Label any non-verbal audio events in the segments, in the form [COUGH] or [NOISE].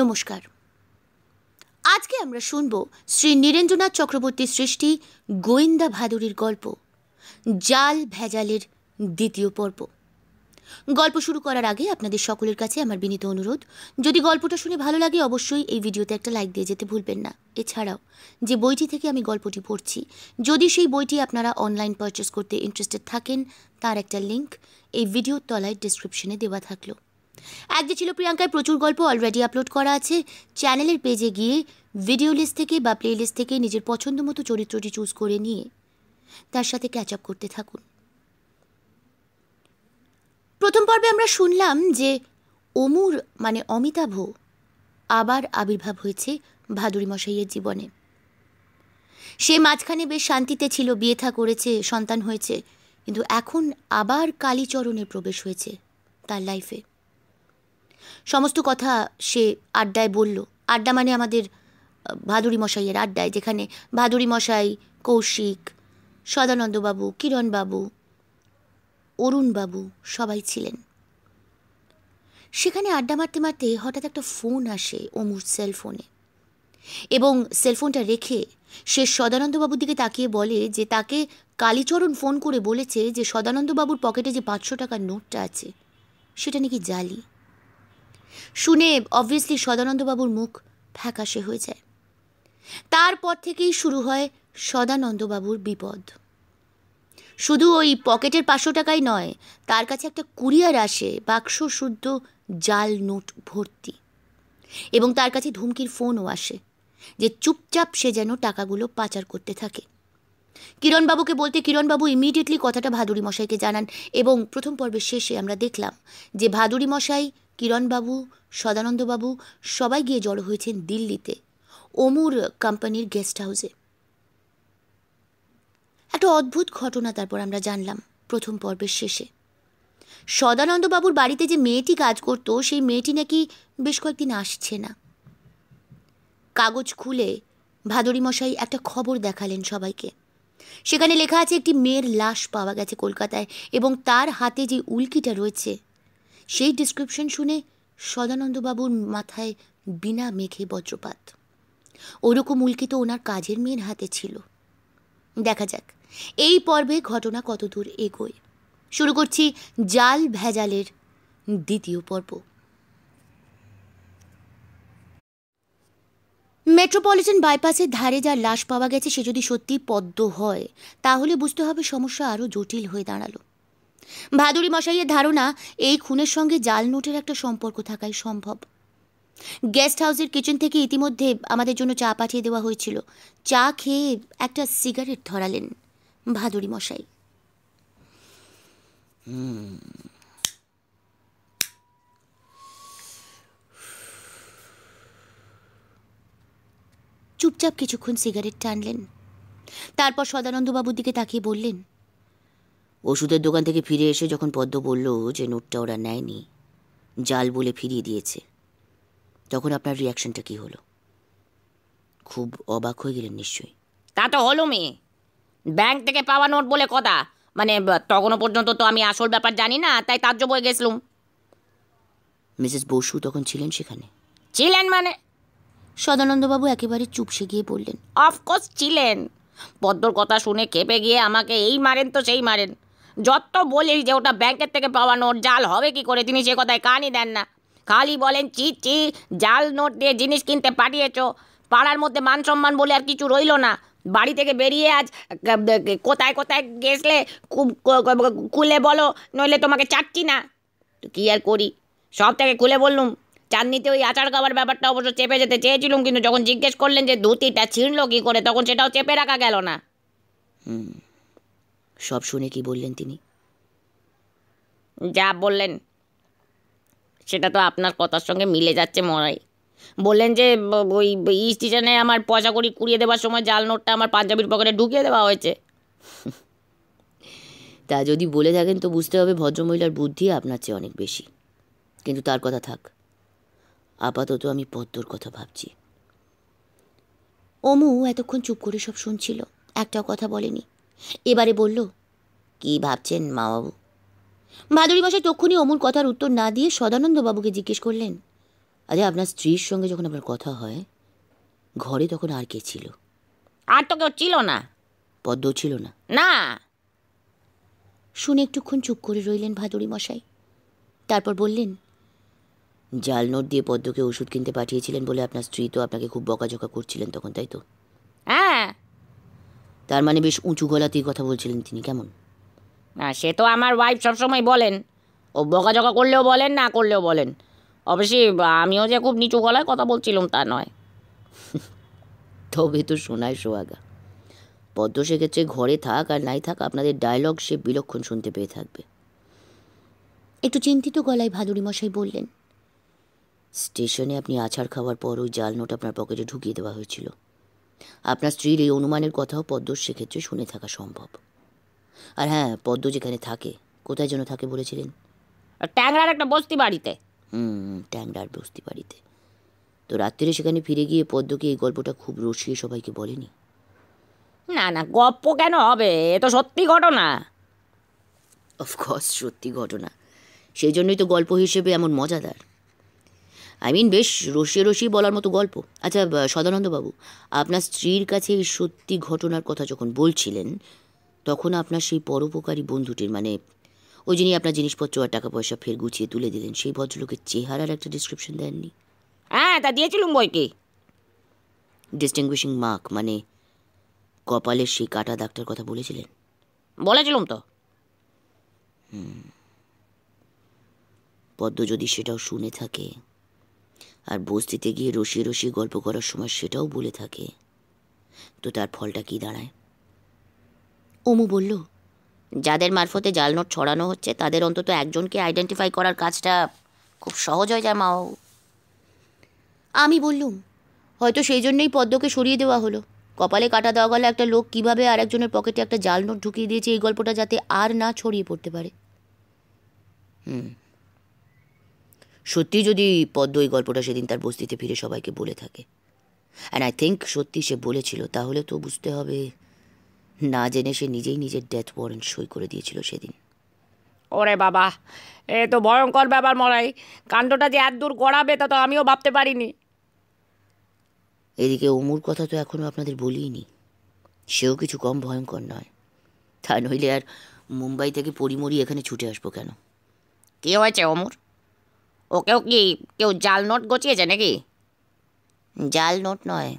নমস্কার আজকে আমরা শুনব শ্রী নীরেন্দ্রনাথ চক্রবর্তীর সৃষ্টি গোয়েন্দা ভাদুরীর গল্প জাল ভেজালের দ্বিতীয় পর্ব গল্প শুরু করার আগে আপনাদের সকলের কাছে আমার বিনীত অনুরোধ যদি গল্পটা শুনে ভালো লাগে অবশ্যই এই ভিডিওতে একটা লাইক দিয়ে যেতে ভুলবেন না এছাড়াও যে বইটি থেকে আমি গল্পটি পড়ছি যদি সেই বইটি আপনারা অনলাইন পারচেস করতে ইন্টারেস্টেড থাকেন তার একটা লিঙ্ক এই ভিডিওর তলায় ডিসক্রিপশনে দেওয়া থাকলো এক যে ছিল প্রিয়াঙ্কায় প্রচুর গল্প অলরেডি আপলোড করা আছে চ্যানেলের পেজে গিয়ে ভিডিও লিস্ট থেকে বা প্লে লিস্ট থেকে নিজের পছন্দ মতো চরিত্রটি চুজ করে নিয়ে তার সাথে ক্যাচ আপ করতে থাকুন প্রথম পর্বে আমরা শুনলাম যে অমুর মানে অমিতাভ আবার আবির্ভাব হয়েছে ভাদুরী মশাইয়ের জীবনে সে মাঝখানে বেশ শান্তিতে ছিল বিয়ে থা করেছে সন্তান হয়েছে কিন্তু এখন আবার কালীচরণের প্রবেশ হয়েছে তার লাইফে সমস্ত কথা সে আড্ডায় বলল আড্ডা মানে আমাদের ভাদুরী মশাইয়ের আড্ডায় যেখানে ভাদুরী মশাই কৌশিক সদানন্দবাবু কিরণবাবু অরুণবাবু সবাই ছিলেন সেখানে আড্ডা মারতে মারতে হঠাৎ একটা ফোন আসে অমুর সেলফোনে এবং সেলফোনটা রেখে সে সদানন্দবাবুর দিকে তাকিয়ে বলে যে তাকে কালীচরণ ফোন করে বলেছে যে সদানন্দবাবুর পকেটে যে পাঁচশো টাকার নোটটা আছে সেটা নাকি জালি শুনে অবভিয়াসলি সদানন্দবাবুর মুখ ফ্যাকাশে হয়ে যায় তারপর থেকেই শুরু হয় সদানন্দবাবুর বিপদ শুধু ওই পকেটের পাঁচশো টাকাই নয় তার কাছে একটা কুরিয়ার আসে বাক্স শুদ্ধ জাল নোট ভর্তি এবং তার কাছে ধুমকির ফোনও আসে যে চুপচাপ সে যেন টাকাগুলো পাচার করতে থাকে কিরণবাবুকে বলতে কিরণবাবু ইমিডিয়েটলি কথাটা ভাদুরী মশাইকে জানান এবং প্রথম পর্বের শেষে আমরা দেখলাম যে ভাদুরী মশাই কিরণবাবু সদানন্দবাবু সবাই গিয়ে জড়ো হয়েছেন দিল্লিতে অমুর কোম্পানির গেস্ট হাউসে একটা অদ্ভুত ঘটনা তারপর আমরা জানলাম প্রথম পর্বের শেষে সদানন্দবাবুর বাড়িতে যে মেয়েটি কাজ করত সেই মেয়েটি নাকি বেশ কয়েকদিন আসছে না কাগজ খুলে ভাদরী মশাই একটা খবর দেখালেন সবাইকে সেখানে লেখা আছে একটি মেয়ের লাশ পাওয়া গেছে কলকাতায় এবং তার হাতে যে উল্কিটা রয়েছে সেই ডিসক্রিপশন শুনে সদানন্দবাবুর মাথায় বিনা মেঘে বজ্রপাত ওরকম উল্কিত ওনার কাজের মেয়ের হাতে ছিল দেখা যাক এই পর্বে ঘটনা কতদূর এগোয় শুরু করছি জাল ভেজালের দ্বিতীয় পর্ব মেট্রোপলিটন বাইপাসের ধারে যার লাশ পাওয়া গেছে সে যদি সত্যি পদ্ম হয় তাহলে বুঝতে হবে সমস্যা আরও জটিল হয়ে দাঁড়ালো ভাদুরি মশাইয়ের ধারণা এই খুনের সঙ্গে জাল নোটের একটা সম্পর্ক থাকাই সম্ভব গেস্ট হাউসের কিচেন থেকে ইতিমধ্যে আমাদের জন্য চা পাঠিয়ে দেওয়া হয়েছিল চা খেয়ে একটা সিগারেট ধরালেন ভাদুরি মশাই চুপচাপ কিছুক্ষণ সিগারেট টানলেন তারপর সদানন্দবাবুর দিকে তাকিয়ে বললেন ওষুধের দোকান থেকে ফিরে এসে যখন পদ্ম বলল যে নোটটা ওরা নেয়নি জাল বলে ফিরিয়ে দিয়েছে তখন আপনার রিয়াকশনটা কি হলো খুব অবাক হয়ে গেলেন নিশ্চয়ই তা তো হলো মেয়ে ব্যাংক থেকে পাওয়া নোট বলে কথা মানে তখনও পর্যন্ত তো আমি আসল ব্যাপার জানি না তাই তার জন্য গেছিলুম মিসেস বসু তখন ছিলেন সেখানে ছিলেন মানে সদানন্দবাবু একেবারে চুপসে গিয়ে বললেন অফকোর্স ছিলেন পদ্মর কথা শুনে কেঁপে গিয়ে আমাকে এই মারেন তো সেই মারেন যত বলি যে ওটা ব্যাংকের থেকে পাওয়া নোট জাল হবে কি করে তিনি সে কথায় কানই দেন না খালি বলেন চি চি জাল নোট দিয়ে জিনিস কিনতে পাঠিয়েছ পাড়ার মধ্যে মান সম্মান বলে আর কিছু রইল না বাড়ি থেকে বেরিয়ে আজ কোথায় কোথায় গেছলে খুলে বলো নইলে তোমাকে চাচ্ছি না কী আর করি সব থেকে খুলে বললুম চাঁদনিতে ওই আচার খাবার ব্যাপারটা অবশ্য চেপে যেতে চেয়েছিলুম কিন্তু যখন জিজ্ঞেস করলেন যে ধুতিটা ছিঁড়লো কী করে তখন সেটাও চেপে রাখা গেল না হুম সব শুনে কি বললেন তিনি যা বললেন সেটা তো আপনার কথার সঙ্গে মিলে যাচ্ছে মরাই বললেন যে ওই স্টেশনে আমার পয়সা করি কুড়িয়ে দেওয়ার সময় জাল নোটটা আমার পাঞ্জাবির পকেটে ঢুকিয়ে দেওয়া হয়েছে [LAUGHS] তা যদি বলে থাকেন তো বুঝতে হবে ভদ্রমহিলার বুদ্ধি আপনার চেয়ে অনেক বেশি কিন্তু তার কথা থাক আপাতত আমি পদ্মর কথা ভাবছি অমু এতক্ষণ চুপ করে সব শুনছিল একটাও কথা বলেনি এবারে বলল কি ভাবছেন মা বাবু ভাদুরী মশাই তক্ষণি অমুর কথার উত্তর না দিয়ে সদানন্দবাবুকে জিজ্ঞেস করলেন আরে আপনার স্ত্রীর সঙ্গে যখন আপনার কথা হয় ঘরে তখন আর কে ছিল আর তো কেউ ছিল না পদ্ম ছিল না না শুনে একটুক্ষণ চুপ করে রইলেন ভাদুরী মশাই তারপর বললেন জাল নোট দিয়ে পদ্মকে ওষুধ কিনতে পাঠিয়েছিলেন বলে আপনার স্ত্রী তো আপনাকে খুব বকাঝকা করছিলেন তখন তাই তো হ্যাঁ তার মানে বেশ উঁচু গলাতেই কথা বলছিলেন তিনি কেমন না সে তো আমার ওয়াইফ সবসময় বলেন ও বকাঝকা করলেও বলেন না করলেও বলেন অবশ্যই আমিও যে খুব নিচু গলায় কথা বলছিলাম তা নয় তবে তো শোনায় সোহাগা পদ্ম সেক্ষেত্রে ঘরে থাক আর নাই থাক আপনাদের ডায়লগ সে বিলক্ষণ শুনতে পেয়ে থাকবে একটু চিন্তিত গলায় ভাদুরী মশাই বললেন স্টেশনে আপনি আছাড় খাওয়ার পর ওই জাল নোট আপনার পকেটে ঢুকিয়ে দেওয়া হয়েছিল আপনার স্ত্রীর এই অনুমানের কথাও পদ্মর সেক্ষেত্রে শুনে থাকা সম্ভব আর হ্যাঁ পদ্ম যেখানে থাকে কোথায় যেন থাকে বলেছিলেন ট্যাংরার একটা বস্তি বাড়িতে হুম ট্যাংরার বস্তি বাড়িতে তো রাত্রিরে সেখানে ফিরে গিয়ে পদ্মকে এই গল্পটা খুব রসিয়ে সবাইকে বলেনি না না গপ্প কেন হবে এ তো সত্যি ঘটনা অফকোর্স সত্যি ঘটনা সেই জন্যই তো গল্প হিসেবে এমন মজাদার আই মিন বেশ রসিয়ে রসিয়ে বলার মতো গল্প আচ্ছা সদানন্দবাবু আপনার স্ত্রীর কাছে এই সত্যি ঘটনার কথা যখন বলছিলেন তখন আপনার সেই পরোপকারী বন্ধুটির মানে ওই যিনি আপনার জিনিসপত্র আর টাকা পয়সা ফের গুছিয়ে তুলে দিলেন সেই ভদ্রলোকের চেহারার একটা ডিসক্রিপশন দেননি হ্যাঁ তা দিয়েছিলুম বইকে ডিস্টিংগুইশিং মার্ক মানে কপালের সেই কাটা দাগটার কথা বলেছিলেন বলেছিলাম তো পদ্ম যদি সেটাও শুনে থাকে আর বস্তিতে গিয়ে রসিয়ে রসিয়ে গল্প করার সময় সেটাও বলে থাকে তো তার ফলটা কি দাঁড়ায় অমু বলল যাদের মারফতে জাল নোট ছড়ানো হচ্ছে তাদের অন্তত একজনকে আইডেন্টিফাই করার কাজটা খুব সহজ হয় মাও আমি বললুম হয়তো সেই জন্যই পদ্মকে সরিয়ে দেওয়া হলো কপালে কাটা দেওয়া গলা একটা লোক কিভাবে আর একজনের পকেটে একটা জাল নোট ঢুকিয়ে দিয়েছে এই গল্পটা যাতে আর না ছড়িয়ে পড়তে পারে হুম সত্যি যদি পদ্ম এই গল্পটা সেদিন তার বস্তিতে ফিরে সবাইকে বলে থাকে অ্যান্ড আই থিঙ্ক সত্যি সে বলেছিল তাহলে তো বুঝতে হবে না জেনে সে নিজেই নিজের ডেথ ওয়ারেন্ট সই করে দিয়েছিল সেদিন ওরে বাবা এ তো ভয়ঙ্কর ব্যাপার মরাই কাণ্ডটা যে এত দূর গড়াবে তা তো আমিও ভাবতে পারিনি এদিকে অমুর কথা তো এখনও আপনাদের বলিনি সেও কিছু কম ভয়ঙ্কর নয় তা নইলে আর মুম্বাই থেকে পরিমরি এখানে ছুটে আসবো কেন কে হয়েছে অমর ওকেও কি কেউ জাল নোট গচিয়েছে নাকি জাল নোট নয়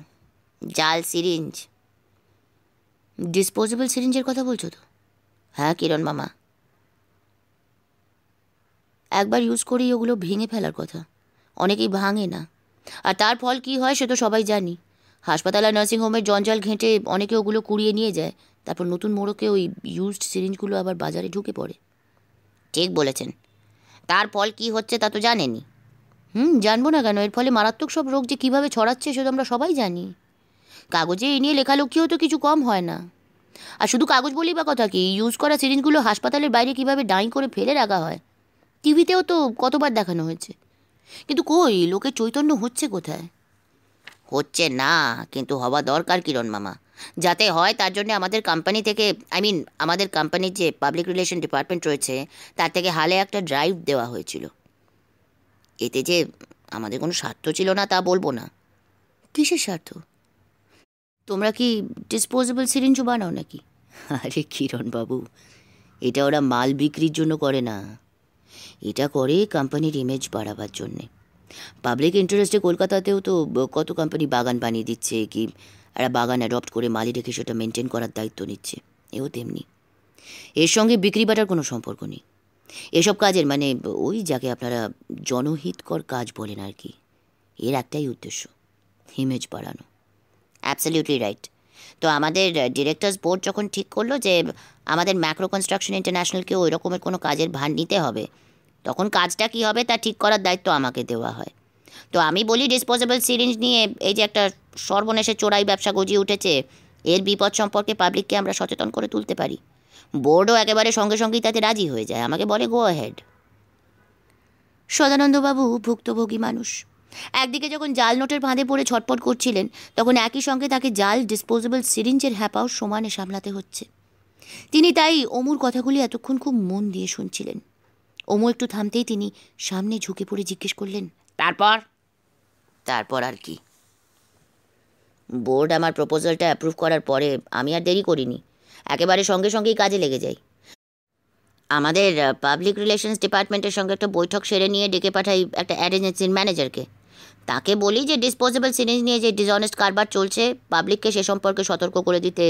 জাল সিরিঞ্জ ডিসপোজেবল সিরিঞ্জের কথা বলছো তো হ্যাঁ কিরণ মামা একবার ইউজ করি ওগুলো ভেঙে ফেলার কথা অনেকেই ভাঙে না আর তার ফল কি হয় সে তো সবাই জানি হাসপাতাল আর নার্সিংহোমের জঞ্জাল ঘেঁটে অনেকে ওগুলো কুড়িয়ে নিয়ে যায় তারপর নতুন মোড়কে ওই ইউজড সিরিঞ্জগুলো আবার বাজারে ঢুকে পড়ে ঠিক বলেছেন তার ফল কি হচ্ছে তা তো জানেনি হুম জানবো না কেন এর ফলে মারাত্মক সব রোগ যে কীভাবে ছড়াচ্ছে সে তো আমরা সবাই জানি কাগজে এ নিয়ে লেখালেখিও তো কিছু কম হয় না আর শুধু কাগজ বলি বা কথা কি ইউজ করা সিরিঞ্জগুলো হাসপাতালের বাইরে কিভাবে ডাই করে ফেলে রাখা হয় টিভিতেও তো কতবার দেখানো হয়েছে কিন্তু কই লোকের চৈতন্য হচ্ছে কোথায় হচ্ছে না কিন্তু হওয়া দরকার কিরণ মামা যাতে হয় তার জন্য আমাদের কোম্পানি থেকে আই মিন আমাদের কোম্পানির যে পাবলিক রিলেশন ডিপার্টমেন্ট রয়েছে তার থেকে হালে একটা ড্রাইভ দেওয়া হয়েছিল এতে যে আমাদের কোনো স্বার্থ ছিল না তা বলবো না কিসের স্বার্থ তোমরা কি ডিসপোজেবল সিরিঞ্জ বানাও নাকি আরে কিরণবাবু এটা ওরা মাল বিক্রির জন্য করে না এটা করে কোম্পানির ইমেজ বাড়াবার জন্যে পাবলিক ইন্টারেস্টে কলকাতাতেও তো কত কোম্পানি বাগান বানিয়ে দিচ্ছে কি একটা বাগান অ্যাডপ্ট করে মালি রেখে সেটা মেনটেন করার দায়িত্ব নিচ্ছে এও তেমনি এর সঙ্গে বিক্রি বাটার কোনো সম্পর্ক নেই এসব কাজের মানে ওই যাকে আপনারা জনহিতকর কাজ বলেন আর কি এর একটাই উদ্দেশ্য ইমেজ বাড়ানো অ্যাবসলিউটলি রাইট তো আমাদের ডিরেক্টর্স বোর্ড যখন ঠিক করলো যে আমাদের ম্যাক্রো কনস্ট্রাকশন ইন্টারন্যাশনালকে ওই রকমের কোনো কাজের ভার নিতে হবে তখন কাজটা কি হবে তা ঠিক করার দায়িত্ব আমাকে দেওয়া হয় তো আমি বলি ডিসপোজেবল সিরিঞ্জ নিয়ে এই যে একটা সর্বনেশে চোরাই ব্যবসা গজিয়ে উঠেছে এর বিপদ সম্পর্কে পাবলিককে আমরা সচেতন করে তুলতে পারি বোর্ডও একেবারে সঙ্গে সঙ্গেই তাতে রাজি হয়ে যায় আমাকে বলে গো হেড সদানন্দবাবু ভুক্তভোগী মানুষ একদিকে যখন জাল নোটের ফাঁদে পড়ে ছটপট করছিলেন তখন একই সঙ্গে তাকে জাল ডিসপোজেবল সিরিঞ্জের হ্যাপাও সমানে সামলাতে হচ্ছে তিনি তাই অমুর কথাগুলি এতক্ষণ খুব মন দিয়ে শুনছিলেন অমু একটু থামতেই তিনি সামনে ঝুঁকে পড়ে জিজ্ঞেস করলেন তারপর তারপর আর কি বোর্ড আমার প্রপোজালটা অ্যাপ্রুভ করার পরে আমি আর দেরি করিনি একেবারে সঙ্গে সঙ্গেই কাজে লেগে যাই আমাদের পাবলিক রিলেশনস ডিপার্টমেন্টের সঙ্গে একটা বৈঠক সেরে নিয়ে ডেকে পাঠাই একটা অ্যাড এজেন্সির ম্যানেজারকে তাকে বলি যে ডিসপোজেবল সিরিজ নিয়ে যে ডিসঅনেস্ট কারবার চলছে পাবলিককে সে সম্পর্কে সতর্ক করে দিতে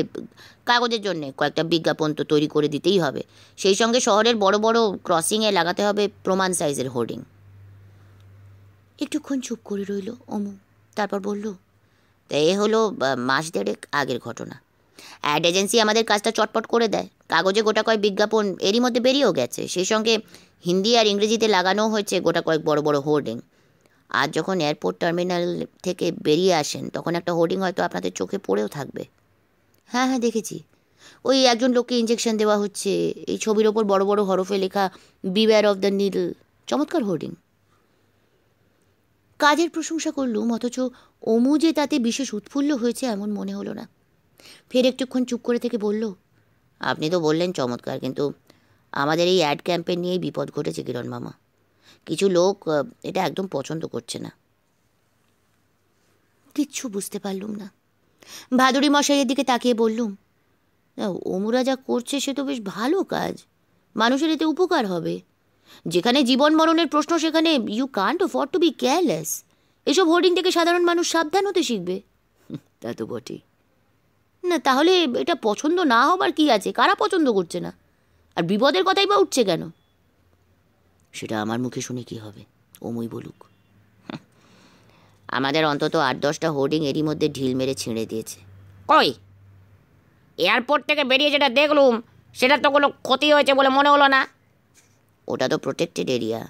কাগজের জন্য কয়েকটা বিজ্ঞাপন তো তৈরি করে দিতেই হবে সেই সঙ্গে শহরের বড় বড় ক্রসিংয়ে লাগাতে হবে প্রমাণ সাইজের হোর্ডিং একটুক্ষণ চুপ করে রইল অমু তারপর বলল তা এ হলো মাস দেড়েক আগের ঘটনা অ্যাড এজেন্সি আমাদের কাজটা চটপট করে দেয় কাগজে গোটা কয়েক বিজ্ঞাপন এরই মধ্যে বেরিয়েও গেছে সেই সঙ্গে হিন্দি আর ইংরেজিতে লাগানো হয়েছে গোটা কয়েক বড় বড় হোর্ডিং আর যখন এয়ারপোর্ট টার্মিনাল থেকে বেরিয়ে আসেন তখন একটা হোর্ডিং হয়তো আপনাদের চোখে পড়েও থাকবে হ্যাঁ হ্যাঁ দেখেছি ওই একজন লোককে ইঞ্জেকশন দেওয়া হচ্ছে এই ছবির ওপর বড় বড় হরফে লেখা বিওয়ার অফ দ্য নিডল চমৎকার হোর্ডিং কাজের প্রশংসা করলুম অথচ অমু যে তাতে বিশেষ উৎফুল্ল হয়েছে এমন মনে হলো না ফের একটুক্ষণ চুপ করে থেকে বলল আপনি তো বললেন চমৎকার কিন্তু আমাদের এই অ্যাড ক্যাম্পে নিয়েই বিপদ ঘটেছে কিরণ মামা কিছু লোক এটা একদম পছন্দ করছে না কিচ্ছু বুঝতে পারলুম না ভাদুরি মশাইয়ের দিকে তাকিয়ে বললুম অমুরা যা করছে সে তো বেশ ভালো কাজ মানুষের এতে উপকার হবে যেখানে জীবন মরণের প্রশ্ন সেখানে you can't afford to be careless এসব হোর্ডিং থেকে সাধারণ মানুষ সাবধান হতে শিখবে তা তো বটেই না তাহলে এটা পছন্দ না হবার কি আছে কারা পছন্দ করছে না আর বিপদের কথাই বা উঠছে কেন সেটা আমার মুখে শুনে কি হবে ওমই বলুক আমাদের অন্তত আট দশটা হোর্ডিং এরই মধ্যে ঢিল মেরে ছিঁড়ে দিয়েছে কই এয়ারপোর্ট থেকে বেরিয়ে যেটা দেখলুম সেটা তো কোনো ক্ষতি হয়েছে বলে মনে হলো না ওটা তো প্রোটেক্টেড এরিয়া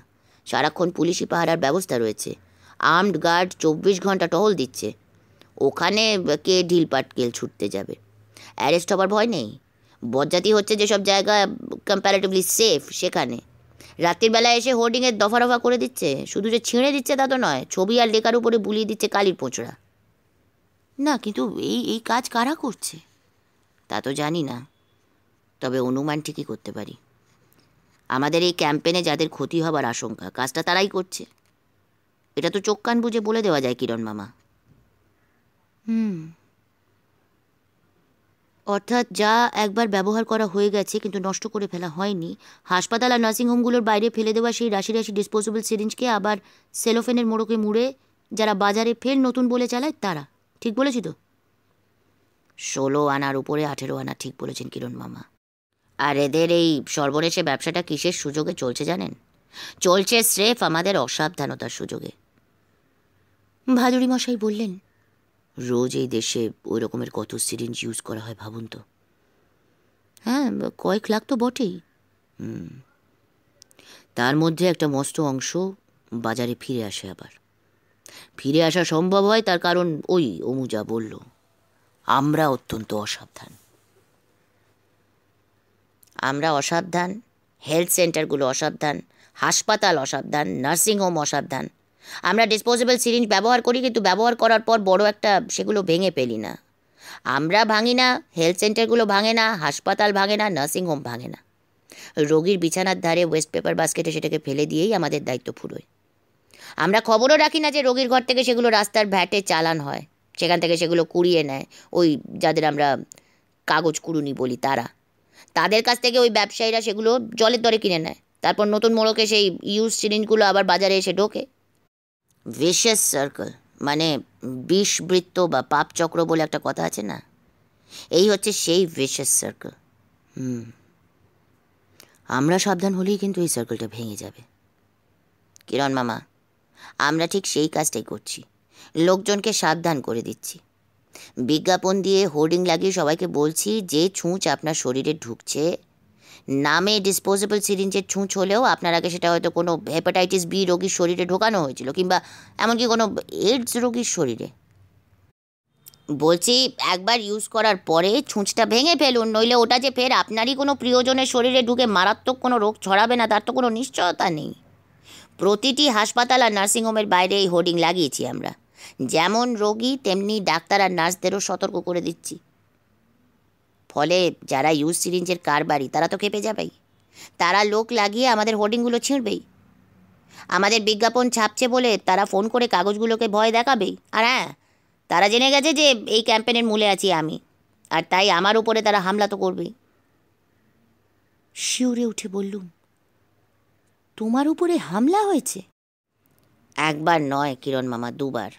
সারাক্ষণ পুলিশি পাহারার ব্যবস্থা রয়েছে আর্মড গার্ড চব্বিশ ঘন্টা টহল দিচ্ছে ওখানে কে ঢিল পাটকেল ছুটতে যাবে অ্যারেস্ট হবার ভয় নেই বজ্জাতি হচ্ছে যেসব জায়গা কম্প্যারেটিভলি সেফ সেখানে রাতের বেলা এসে হোর্ডিংয়ের দফা রফা করে দিচ্ছে শুধু যে ছিঁড়ে দিচ্ছে তা তো নয় ছবি আর লেখার উপরে বুলিয়ে দিচ্ছে কালির পোঁচড়া না কিন্তু এই এই কাজ কারা করছে তা তো জানি না তবে অনুমান ঠিকই করতে পারি আমাদের এই ক্যাম্পেনে যাদের ক্ষতি হবার আশঙ্কা কাজটা তারাই করছে এটা তো চোখ কান বুঝে বলে দেওয়া যায় কিরণ মামা হুম অর্থাৎ যা একবার ব্যবহার করা হয়ে গেছে কিন্তু নষ্ট করে ফেলা হয়নি হাসপাতাল আর নার্সিংহোমগুলোর বাইরে ফেলে দেওয়া সেই রাশি রাশি ডিসপোজেবল সিরিঞ্জকে আবার সেলোফেনের মোড়কে মুড়ে যারা বাজারে ফের নতুন বলে চালায় তারা ঠিক বলেছি তো ষোলো আনার উপরে আঠেরো আনা ঠিক বলেছেন কিরণ মামা আর এদের এই সর্বনেশে ব্যবসাটা কিসের সুযোগে চলছে জানেন চলছে স্রেফ আমাদের অসাবধানতার সুযোগে ভাদুরী মশাই বললেন রোজ এই দেশে ওই রকমের কত সিরিঞ্জ ইউজ করা হয় ভাবুন তো হ্যাঁ কয়েক লাখ তো বটেই তার মধ্যে একটা মস্ত অংশ বাজারে ফিরে আসে আবার ফিরে আসা সম্ভব হয় তার কারণ ওই অমুজা বলল আমরা অত্যন্ত অসাবধান আমরা অসাবধান হেলথ সেন্টারগুলো অসাবধান হাসপাতাল অসাবধান নার্সিংহোম অসাবধান আমরা ডিসপোজেবল সিরিঞ্জ ব্যবহার করি কিন্তু ব্যবহার করার পর বড় একটা সেগুলো ভেঙে পেলি না আমরা ভাঙি না হেলথ সেন্টারগুলো ভাঙে না হাসপাতাল ভাঙে না নার্সিংহোম ভাঙে না রোগীর বিছানার ধারে ওয়েস্ট পেপার বাস্কেটে সেটাকে ফেলে দিয়েই আমাদের দায়িত্ব ফুরোয় আমরা খবরও রাখি না যে রোগীর ঘর থেকে সেগুলো রাস্তার ভ্যাটে চালান হয় সেখান থেকে সেগুলো কুড়িয়ে নেয় ওই যাদের আমরা কাগজ কুড়ুনি বলি তারা তাদের কাছ থেকে ওই ব্যবসায়ীরা সেগুলো জলের দরে কিনে নেয় তারপর নতুন মোড়কে সেই ইউজ সিরিঞ্জগুলো আবার বাজারে এসে ঢোকে ভিশাস সার্কেল মানে বিষবৃত্ত বা পাপ চক্র বলে একটা কথা আছে না এই হচ্ছে সেই ভিশাস সার্কেল হুম আমরা সাবধান হলেই কিন্তু এই সার্কেলটা ভেঙে যাবে কিরণ মামা আমরা ঠিক সেই কাজটাই করছি লোকজনকে সাবধান করে দিচ্ছি বিজ্ঞাপন দিয়ে হোর্ডিং লাগিয়ে সবাইকে বলছি যে ছুঁচ আপনার শরীরে ঢুকছে নামে ডিসপোজেবল সিরিঞ্জের ছুঁচ হলেও আপনার আগে সেটা হয়তো কোনো হেপাটাইটিস বি রোগীর শরীরে ঢোকানো হয়েছিল কিংবা এমনকি কোনো এইডস রোগীর শরীরে বলছি একবার ইউজ করার পরে ছুঁচটা ভেঙে ফেলুন নইলে ওটা যে ফের আপনারই কোনো প্রিয়জনের শরীরে ঢুকে মারাত্মক কোনো রোগ ছড়াবে না তার তো কোনো নিশ্চয়তা নেই প্রতিটি হাসপাতাল আর নার্সিংহোমের বাইরে এই হোর্ডিং লাগিয়েছি আমরা যেমন রোগী তেমনি ডাক্তার আর নার্সদেরও সতর্ক করে দিচ্ছি ফলে যারা ইউজ সিরিঞ্জের কারবারি তারা তো খেপে যাবেই তারা লোক লাগিয়ে আমাদের হোর্ডিংগুলো ছিঁড়বেই আমাদের বিজ্ঞাপন ছাপছে বলে তারা ফোন করে কাগজগুলোকে ভয় দেখাবেই আর হ্যাঁ তারা জেনে গেছে যে এই ক্যাম্পেনের মূলে আছি আমি আর তাই আমার উপরে তারা হামলা তো করবেই শিউরে উঠে বললুম তোমার উপরে হামলা হয়েছে একবার নয় কিরণ মামা দুবার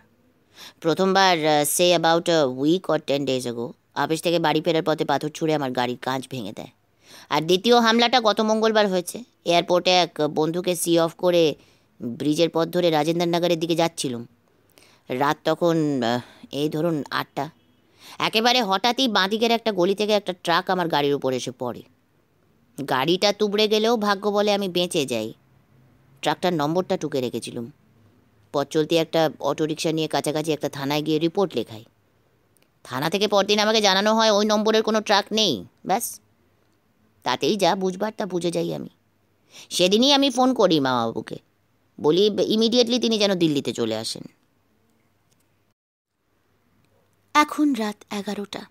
প্রথমবার সে about week or ten days ago আপিস থেকে বাড়ি ফেরার পথে পাথর ছুঁড়ে আমার গাড়ির কাঁচ ভেঙে দেয় আর দ্বিতীয় হামলাটা গত মঙ্গলবার হয়েছে এয়ারপোর্টে এক বন্ধুকে সি অফ করে ব্রিজের পথ ধরে রাজেন্দ্রনগরের দিকে যাচ্ছিলাম রাত তখন এই ধরুন আটটা একেবারে হঠাৎই বাঁদিকের একটা গলি থেকে একটা ট্রাক আমার গাড়ির উপর এসে পড়ে গাড়িটা তুবড়ে গেলেও ভাগ্য বলে আমি বেঁচে যাই ট্রাকটার নম্বরটা টুকে রেখেছিলাম পথ চলতে একটা অটোরিকশা নিয়ে কাছাকাছি একটা থানায় গিয়ে রিপোর্ট লেখাই থানা থেকে পরদিন আমাকে জানানো হয় ওই নম্বরের কোনো ট্রাক নেই ব্যাস তাতেই যা বুঝবার তা বুঝে যাই আমি সেদিনই আমি ফোন করি মা বাবুকে বলি ইমিডিয়েটলি তিনি যেন দিল্লিতে চলে আসেন এখন রাত এগারোটা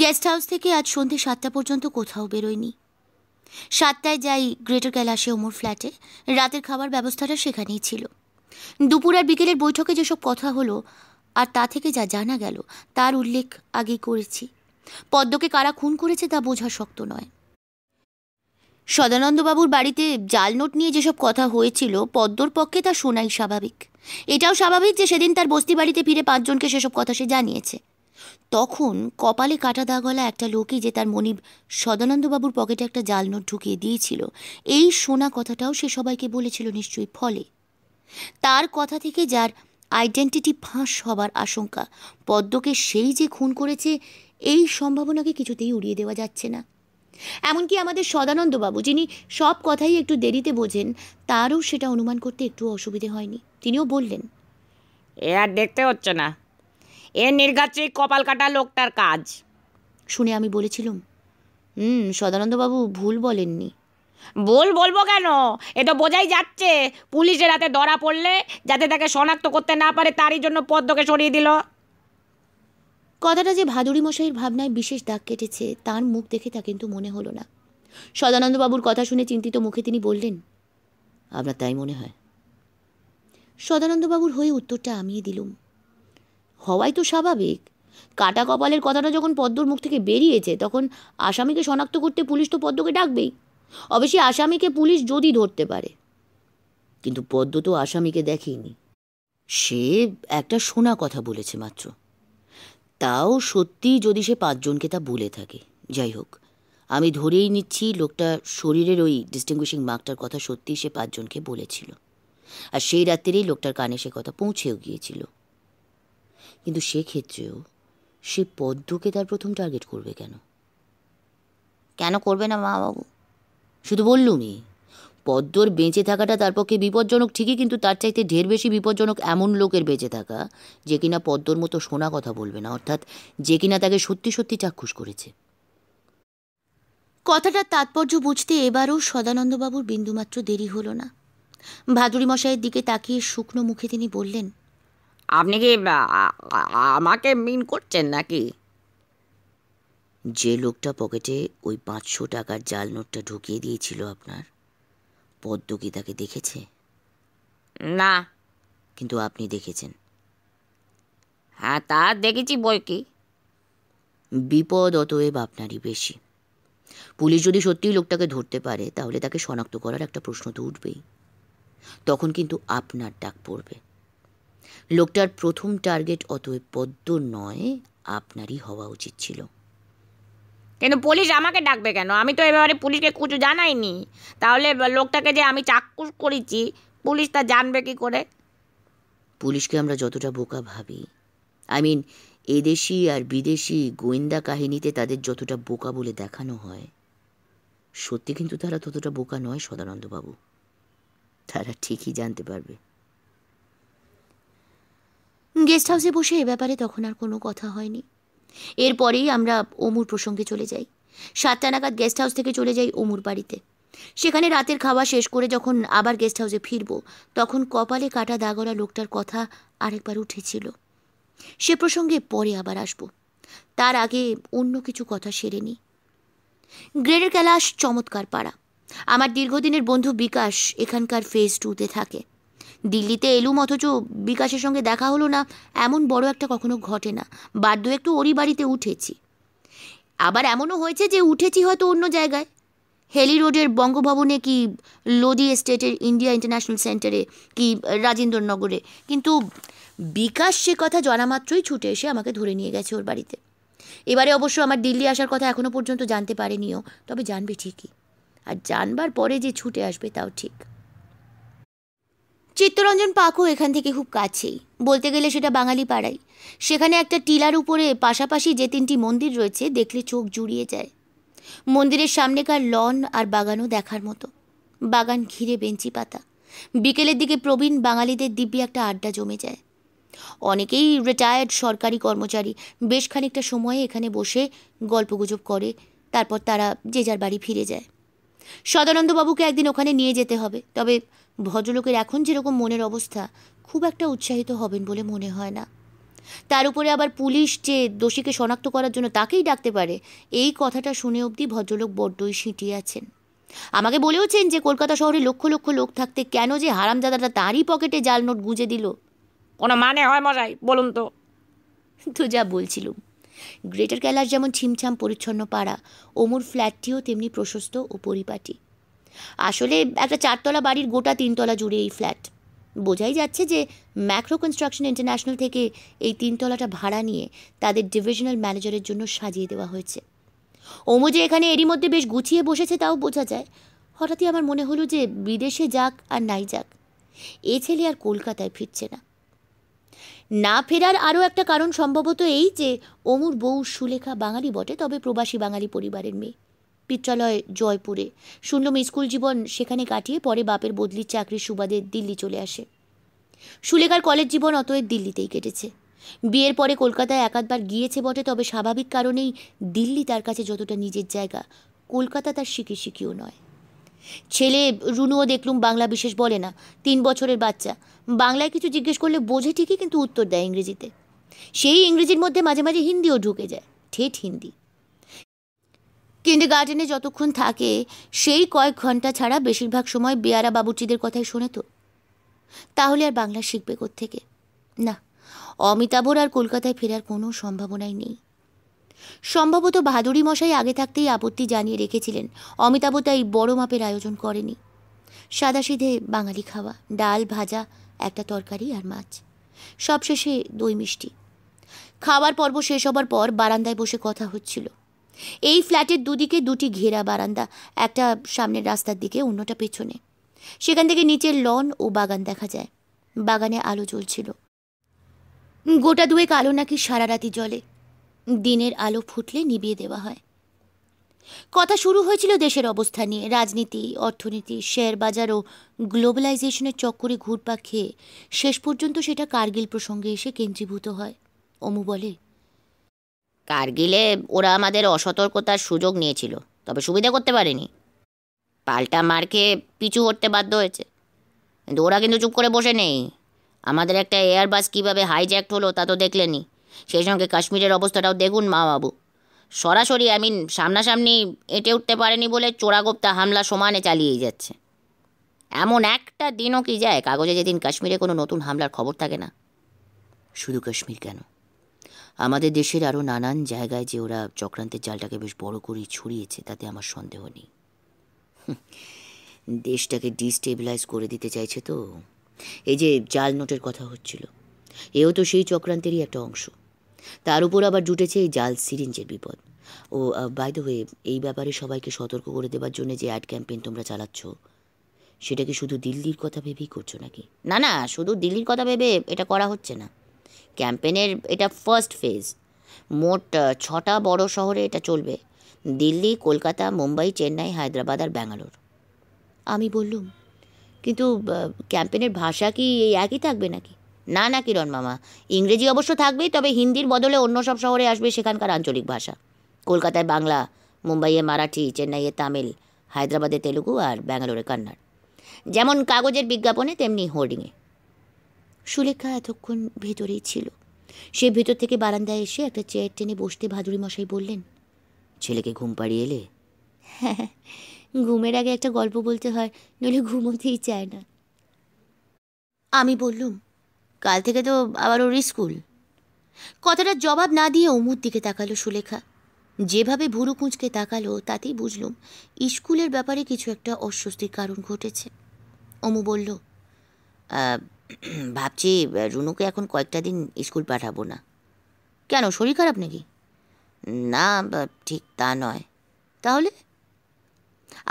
গেস্ট হাউস থেকে আজ সন্ধ্যে সাতটা পর্যন্ত কোথাও বেরোয়নি সাতটায় যাই গ্রেটার ক্যালাসে ওমর ফ্ল্যাটে রাতের খাবার ব্যবস্থাটা সেখানেই ছিল দুপুর আর বিকেলের বৈঠকে যেসব কথা হলো আর তা থেকে যা জানা গেল তার উল্লেখ আগেই করেছি পদ্মকে কারা খুন করেছে তা বোঝা শক্ত নয় সদানন্দবাবুর বাড়িতে জাল নোট নিয়ে যেসব কথা হয়েছিল পদ্মর পক্ষে তা শোনাই স্বাভাবিক এটাও স্বাভাবিক যে সেদিন তার বস্তি বাড়িতে ফিরে পাঁচজনকে সেসব কথা সে জানিয়েছে তখন কপালে কাটা দাগলা একটা লোকই যে তার মনিব সদানন্দবাবুর পকেটে একটা জাল নোট ঢুকিয়ে দিয়েছিল এই শোনা কথাটাও সে সবাইকে বলেছিল নিশ্চয়ই ফলে তার কথা থেকে যার আইডেন্টিটি ফাঁস হবার আশঙ্কা পদ্মকে সেই যে খুন করেছে এই সম্ভাবনাকে কিছুতেই উড়িয়ে দেওয়া যাচ্ছে না এমনকি আমাদের সদানন্দবাবু যিনি সব কথাই একটু দেরিতে বোঝেন তারও সেটা অনুমান করতে একটু অসুবিধে হয়নি তিনিও বললেন এ আর দেখতে হচ্ছে না এ নির্ঘাচ্ছে কপাল কাটা লোকটার কাজ শুনে আমি বলেছিলাম হুম সদানন্দবাবু ভুল বলেননি ভুল বলবো কেন এ তো বোঝাই যাচ্ছে পুলিশের হাতে ধরা পড়লে যাতে তাকে শনাক্ত করতে না পারে তারই জন্য পদ্মকে সরিয়ে দিল কথাটা যে ভাদুরী মশাইয়ের ভাবনায় বিশেষ দাগ কেটেছে তার মুখ দেখে তা কিন্তু মনে হলো না সদানন্দবাবুর কথা শুনে চিন্তিত মুখে তিনি বললেন আপনার তাই মনে হয় সদানন্দবাবুর হয়ে উত্তরটা আমিয়ে দিলুম হওয়াই তো স্বাভাবিক কাটা কপালের কথাটা যখন পদ্মর মুখ থেকে বেরিয়েছে তখন আসামিকে শনাক্ত করতে পুলিশ তো পদ্মকে ডাকবেই অবশ্যই আসামিকে পুলিশ যদি ধরতে পারে কিন্তু পদ্ম তো আসামিকে দেখেনি সে একটা শোনা কথা বলেছে মাত্র তাও সত্যি যদি সে পাঁচজনকে তা বলে থাকে যাই হোক আমি ধরেই নিচ্ছি লোকটা শরীরের ওই ডিস্টিংগুইশিং মার্কটার কথা সত্যি সে পাঁচজনকে বলেছিল আর সেই রাত্রেই লোকটার কানে সে কথা পৌঁছেও গিয়েছিল কিন্তু সেক্ষেত্রেও সে পদ্মকে তার প্রথম টার্গেট করবে কেন কেন করবে না মা বাবু শুধু বললুমই পদ্মর বেঁচে থাকাটা তার পক্ষে বিপজ্জনক ঠিকই কিন্তু তার চাইতে ঢের বেশি বিপজ্জনক এমন লোকের বেঁচে থাকা যে কিনা পদ্মর মতো শোনা কথা বলবে না অর্থাৎ যে কিনা তাকে সত্যি সত্যি চাক্ষুষ করেছে কথাটার তাৎপর্য বুঝতে এবারও সদানন্দবাবুর বিন্দুমাত্র দেরি হলো না ভাদুরী মশাইয়ের দিকে তাকিয়ে শুকনো মুখে তিনি বললেন আপনি কি আমাকে মিন করছেন নাকি যে লোকটা পকেটে ওই পাঁচশো টাকার জাল নোটটা ঢুকিয়ে দিয়েছিল আপনার পদ্ম কি তাকে দেখেছে না কিন্তু আপনি দেখেছেন হ্যাঁ তা দেখেছি বই কি বিপদ অতএব আপনারই বেশি পুলিশ যদি সত্যিই লোকটাকে ধরতে পারে তাহলে তাকে শনাক্ত করার একটা প্রশ্ন তো উঠবেই তখন কিন্তু আপনার ডাক পড়বে লোকটার প্রথম টার্গেট অতএব পদ্ম নয় আপনারই হওয়া উচিত ছিল কিন্তু পুলিশ আমাকে ডাকবে কেন আমি তো এ ব্যাপারে পুলিশকে কিছু জানাইনি তাহলে লোকটাকে যে আমি চাক্ষুষ করেছি পুলিশ তা জানবে কি করে পুলিশকে আমরা যতটা বোকা ভাবি আই মিন এদেশি আর বিদেশি গোয়েন্দা কাহিনীতে তাদের যতটা বোকা বলে দেখানো হয় সত্যি কিন্তু তারা ততটা বোকা নয় সদানন্দবাবু তারা ঠিকই জানতে পারবে গেস্ট হাউসে বসে এ ব্যাপারে তখন আর কোনো কথা হয়নি এরপরেই আমরা অমুর প্রসঙ্গে চলে যাই সাতটা নাগাদ গেস্ট হাউস থেকে চলে যাই অমুর বাড়িতে সেখানে রাতের খাওয়া শেষ করে যখন আবার গেস্ট হাউসে ফিরব তখন কপালে কাটা দাগরা লোকটার কথা আরেকবার উঠেছিল সে প্রসঙ্গে পরে আবার আসব তার আগে অন্য কিছু কথা সেরে নি গ্রেডের ক্যালাস চমৎকার পাড়া আমার দীর্ঘদিনের বন্ধু বিকাশ এখানকার ফেজ টুতে থাকে দিল্লিতে এলুম অথচ বিকাশের সঙ্গে দেখা হলো না এমন বড় একটা কখনো ঘটে না দু একটু ওরই বাড়িতে উঠেছি আবার এমনও হয়েছে যে উঠেছি হয়তো অন্য জায়গায় হেলি রোডের বঙ্গভবনে কি লোদি এস্টেটের ইন্ডিয়া ইন্টারন্যাশনাল সেন্টারে কি রাজেন্দ্রনগরে কিন্তু বিকাশ সে কথা মাত্রই ছুটে এসে আমাকে ধরে নিয়ে গেছে ওর বাড়িতে এবারে অবশ্য আমার দিল্লি আসার কথা এখনও পর্যন্ত জানতে পারেনিও তবে জানবে ঠিকই আর জানবার পরে যে ছুটে আসবে তাও ঠিক চিত্তরঞ্জন পাকও এখান থেকে খুব কাছেই বলতে গেলে সেটা বাঙালি পাড়াই সেখানে একটা টিলার উপরে পাশাপাশি যে তিনটি মন্দির রয়েছে দেখলে চোখ জুড়িয়ে যায় মন্দিরের সামনেকার লন আর বাগানও দেখার মতো বাগান ঘিরে বেঞ্চি পাতা বিকেলের দিকে প্রবীণ বাঙালিদের দিব্যি একটা আড্ডা জমে যায় অনেকেই রিটায়ার্ড সরকারি কর্মচারী বেশ খানিকটা সময়ে এখানে বসে গল্পগুজব করে তারপর তারা যে যার বাড়ি ফিরে যায় সদানন্দবাবুকে একদিন ওখানে নিয়ে যেতে হবে তবে ভদ্রলোকের এখন যেরকম মনের অবস্থা খুব একটা উৎসাহিত হবেন বলে মনে হয় না তার উপরে আবার পুলিশ যে দোষীকে শনাক্ত করার জন্য তাকেই ডাকতে পারে এই কথাটা শুনে অবধি ভদ্রলোক বড্ডই সিঁটিয়ে আছেন আমাকে বলেওছেন যে কলকাতা শহরে লক্ষ লক্ষ লোক থাকতে কেন যে হারামজাদাটা তারই পকেটে জাল নোট গুঁজে দিল কোনো মানে হয় মজাই বলুন তো তো যা বলছিলুম গ্রেটার ক্যালাস যেমন ছিমছাম পরিচ্ছন্ন পাড়া ওমর ফ্ল্যাটটিও তেমনি প্রশস্ত ও পরিপাটি আসলে একটা চারতলা বাড়ির গোটা তিনতলা জুড়ে এই ফ্ল্যাট বোঝাই যাচ্ছে যে ম্যাক্রো কনস্ট্রাকশন ইন্টারন্যাশনাল থেকে এই তিনতলাটা ভাড়া নিয়ে তাদের ডিভিশনাল ম্যানেজারের জন্য সাজিয়ে দেওয়া হয়েছে ওমো যে এখানে এরই মধ্যে বেশ গুছিয়ে বসেছে তাও বোঝা যায় হঠাৎই আমার মনে হলো যে বিদেশে যাক আর নাই যাক এ ছেলে আর কলকাতায় ফিরছে না না ফেরার আরও একটা কারণ সম্ভবত এই যে অমুর বউ সুলেখা বাঙালি বটে তবে প্রবাসী বাঙালি পরিবারের মেয়ে পিত্রালয় জয়পুরে শুনলাম স্কুল জীবন সেখানে কাটিয়ে পরে বাপের বদলির চাকরির সুবাদে দিল্লি চলে আসে সুলেখার কলেজ জীবন অতএব দিল্লিতেই কেটেছে বিয়ের পরে কলকাতায় একাধবার গিয়েছে বটে তবে স্বাভাবিক কারণেই দিল্লি তার কাছে যতটা নিজের জায়গা কলকাতা তার শিখি শিখিও নয় ছেলে রুনুও দেখলুম বাংলা বিশেষ বলে না তিন বছরের বাচ্চা বাংলায় কিছু জিজ্ঞেস করলে বোঝে ঠিকই কিন্তু উত্তর দেয় ইংরেজিতে সেই ইংরেজির মধ্যে মাঝে মাঝে হিন্দিও ঢুকে যায় ঠেট হিন্দি কিন্ডার গার্ডেনে যতক্ষণ থাকে সেই কয়েক ঘন্টা ছাড়া বেশিরভাগ সময় বেয়ারা বাবুর্চিদের কথাই শোনে তো তাহলে আর বাংলা শিখবে থেকে না অমিতাভর আর কলকাতায় ফেরার কোনো সম্ভাবনাই নেই সম্ভবত ভাদুরী মশাই আগে থাকতেই আপত্তি জানিয়ে রেখেছিলেন অমিতাভ তাই বড় মাপের আয়োজন করেনি সাদাসিধে বাঙালি খাওয়া ডাল ভাজা একটা তরকারি আর মাছ সবশেষে দই মিষ্টি খাবার পর্ব শেষ হবার পর বারান্দায় বসে কথা হচ্ছিল এই ফ্ল্যাটের দুদিকে দুটি ঘেরা বারান্দা একটা সামনের রাস্তার দিকে অন্যটা পেছনে সেখান থেকে নিচের লন ও বাগান দেখা যায় বাগানে আলো জ্বলছিল গোটা দুয়েক আলো নাকি সারা রাতি জলে দিনের আলো ফুটলে নিবিয়ে দেওয়া হয় কথা শুরু হয়েছিল দেশের অবস্থা নিয়ে রাজনীতি অর্থনীতি শেয়ার বাজার ও গ্লোবালাইজেশনের চক্করে ঘুরপাক খেয়ে শেষ পর্যন্ত সেটা কার্গিল প্রসঙ্গে এসে কেন্দ্রীভূত হয় অমু বলে কার্গিলে ওরা আমাদের অসতর্কতার সুযোগ নিয়েছিল তবে সুবিধা করতে পারেনি পাল্টা মার খেয়ে পিছু হটতে বাধ্য হয়েছে কিন্তু ওরা কিন্তু চুপ করে বসে নেই আমাদের একটা এয়ারবাস কীভাবে হাইজ্যাক্ট হলো তা তো দেখলেনি সেই সঙ্গে কাশ্মীরের অবস্থাটাও দেখুন মা বাবু সরাসরি আমিন সামনাসামনি এঁটে উঠতে পারেনি বলে চোরাগোপ্তা হামলা সমানে চালিয়ে যাচ্ছে এমন একটা দিনও কি যায় কাগজে যেদিন কাশ্মীরে কোনো নতুন হামলার খবর থাকে না শুধু কাশ্মীর কেন আমাদের দেশের আরও নানান জায়গায় যে ওরা চক্রান্তের জালটাকে বেশ বড় করে ছড়িয়েছে তাতে আমার সন্দেহ নেই দেশটাকে ডিস্টেবিলাইজ করে দিতে চাইছে তো এই যে জাল নোটের কথা হচ্ছিল এও তো সেই চক্রান্তেরই একটা অংশ তার উপর আবার জুটেছে এই জাল সিরিঞ্জের বিপদ ও বাই হয়ে এই ব্যাপারে সবাইকে সতর্ক করে দেবার জন্য যে অ্যাড ক্যাম্পেইন তোমরা চালাচ্ছ সেটা কি শুধু দিল্লির কথা ভেবেই করছো নাকি না না শুধু দিল্লির কথা ভেবে এটা করা হচ্ছে না ক্যাম্পেনের এটা ফার্স্ট ফেজ মোট ছটা বড় শহরে এটা চলবে দিল্লি কলকাতা মুম্বাই চেন্নাই হায়দ্রাবাদ আর ব্যাঙ্গালোর আমি বললুম কিন্তু ক্যাম্পেনের ভাষা কি এই একই থাকবে নাকি না না কিরণ মামা ইংরেজি অবশ্য থাকবেই তবে হিন্দির বদলে অন্য সব শহরে আসবে সেখানকার আঞ্চলিক ভাষা কলকাতায় বাংলা মুম্বাইয়ে মারাঠি চেন্নাইয়ে তামিল হায়দ্রাবাদে তেলুগু আর ব্যাঙ্গালোরে কান্নাড় যেমন কাগজের বিজ্ঞাপনে তেমনি হোর্ডিংয়ে সুলেখা এতক্ষণ ভেতরেই ছিল সে ভেতর থেকে বারান্দায় এসে একটা চেয়ার টেনে বসতে ভাদুরী মশাই বললেন ছেলেকে ঘুম পাড়িয়ে এলে হ্যাঁ [LAUGHS] ঘুমের আগে একটা গল্প বলতে হয় নইলে ঘুমোতেই চায় না আমি বললুম কাল থেকে তো আবার ওর স্কুল কথাটার জবাব না দিয়ে অমুর দিকে তাকালো সুলেখা যেভাবে ভুরু কুঁচকে তাকালো তাতেই বুঝলুম স্কুলের ব্যাপারে কিছু একটা অস্বস্তির কারণ ঘটেছে অমু বলল ভাবছি রুনুকে এখন কয়েকটা দিন স্কুল পাঠাবো না কেন শরীর খারাপ নাকি না ঠিক তা নয় তাহলে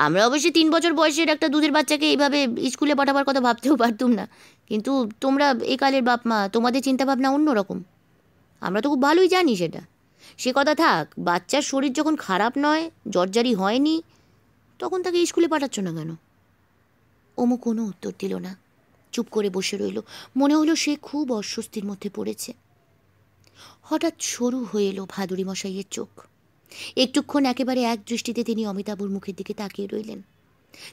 আমরা অবশ্যই তিন বছর বয়সের একটা দুধের বাচ্চাকে এইভাবে স্কুলে পাঠাবার কথা ভাবতেও পারতুম না কিন্তু তোমরা একালের বাপ মা তোমাদের চিন্তাভাবনা অন্যরকম আমরা তো খুব ভালোই জানি সেটা সে কথা থাক বাচ্চার শরীর যখন খারাপ নয় জর্জারি হয়নি তখন তাকে স্কুলে পাঠাচ্ছ না কেন অমু কোনো উত্তর দিল না চুপ করে বসে রইল মনে হলো সে খুব অস্বস্তির মধ্যে পড়েছে হঠাৎ সরু হয়ে এলো ভাদুরী মশাইয়ের চোখ একটুক্ষণ একেবারে এক দৃষ্টিতে তিনি অমিতাবুর মুখের দিকে তাকিয়ে রইলেন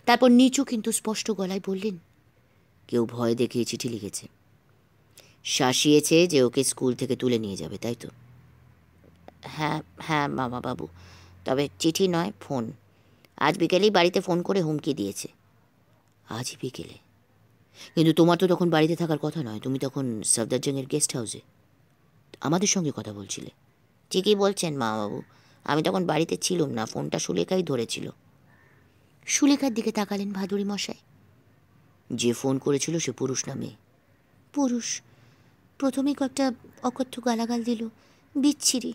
তারপর নিচু কিন্তু স্পষ্ট গলায় বললেন কেউ ভয় দেখিয়ে চিঠি লিখেছে শাসিয়েছে যে ওকে স্কুল থেকে তুলে নিয়ে যাবে তাই তো হ্যাঁ হ্যাঁ মামা বাবু তবে চিঠি নয় ফোন আজ বিকেলেই বাড়িতে ফোন করে হুমকি দিয়েছে আজ বিকেলে কিন্তু তোমার তো তখন বাড়িতে থাকার কথা নয় তুমি তখন সফদার গেস্ট হাউসে আমাদের সঙ্গে কথা বলছিলে ঠিকই বলছেন মা বাবু আমি তখন বাড়িতে ছিলাম না ফোনটা সুলেখাই ধরেছিল সুলেখার দিকে তাকালেন ভাদুরি মশাই যে ফোন করেছিল সে পুরুষ নামে পুরুষ প্রথমে কয়েকটা অকথ্য গালাগাল দিল বিচ্ছিরি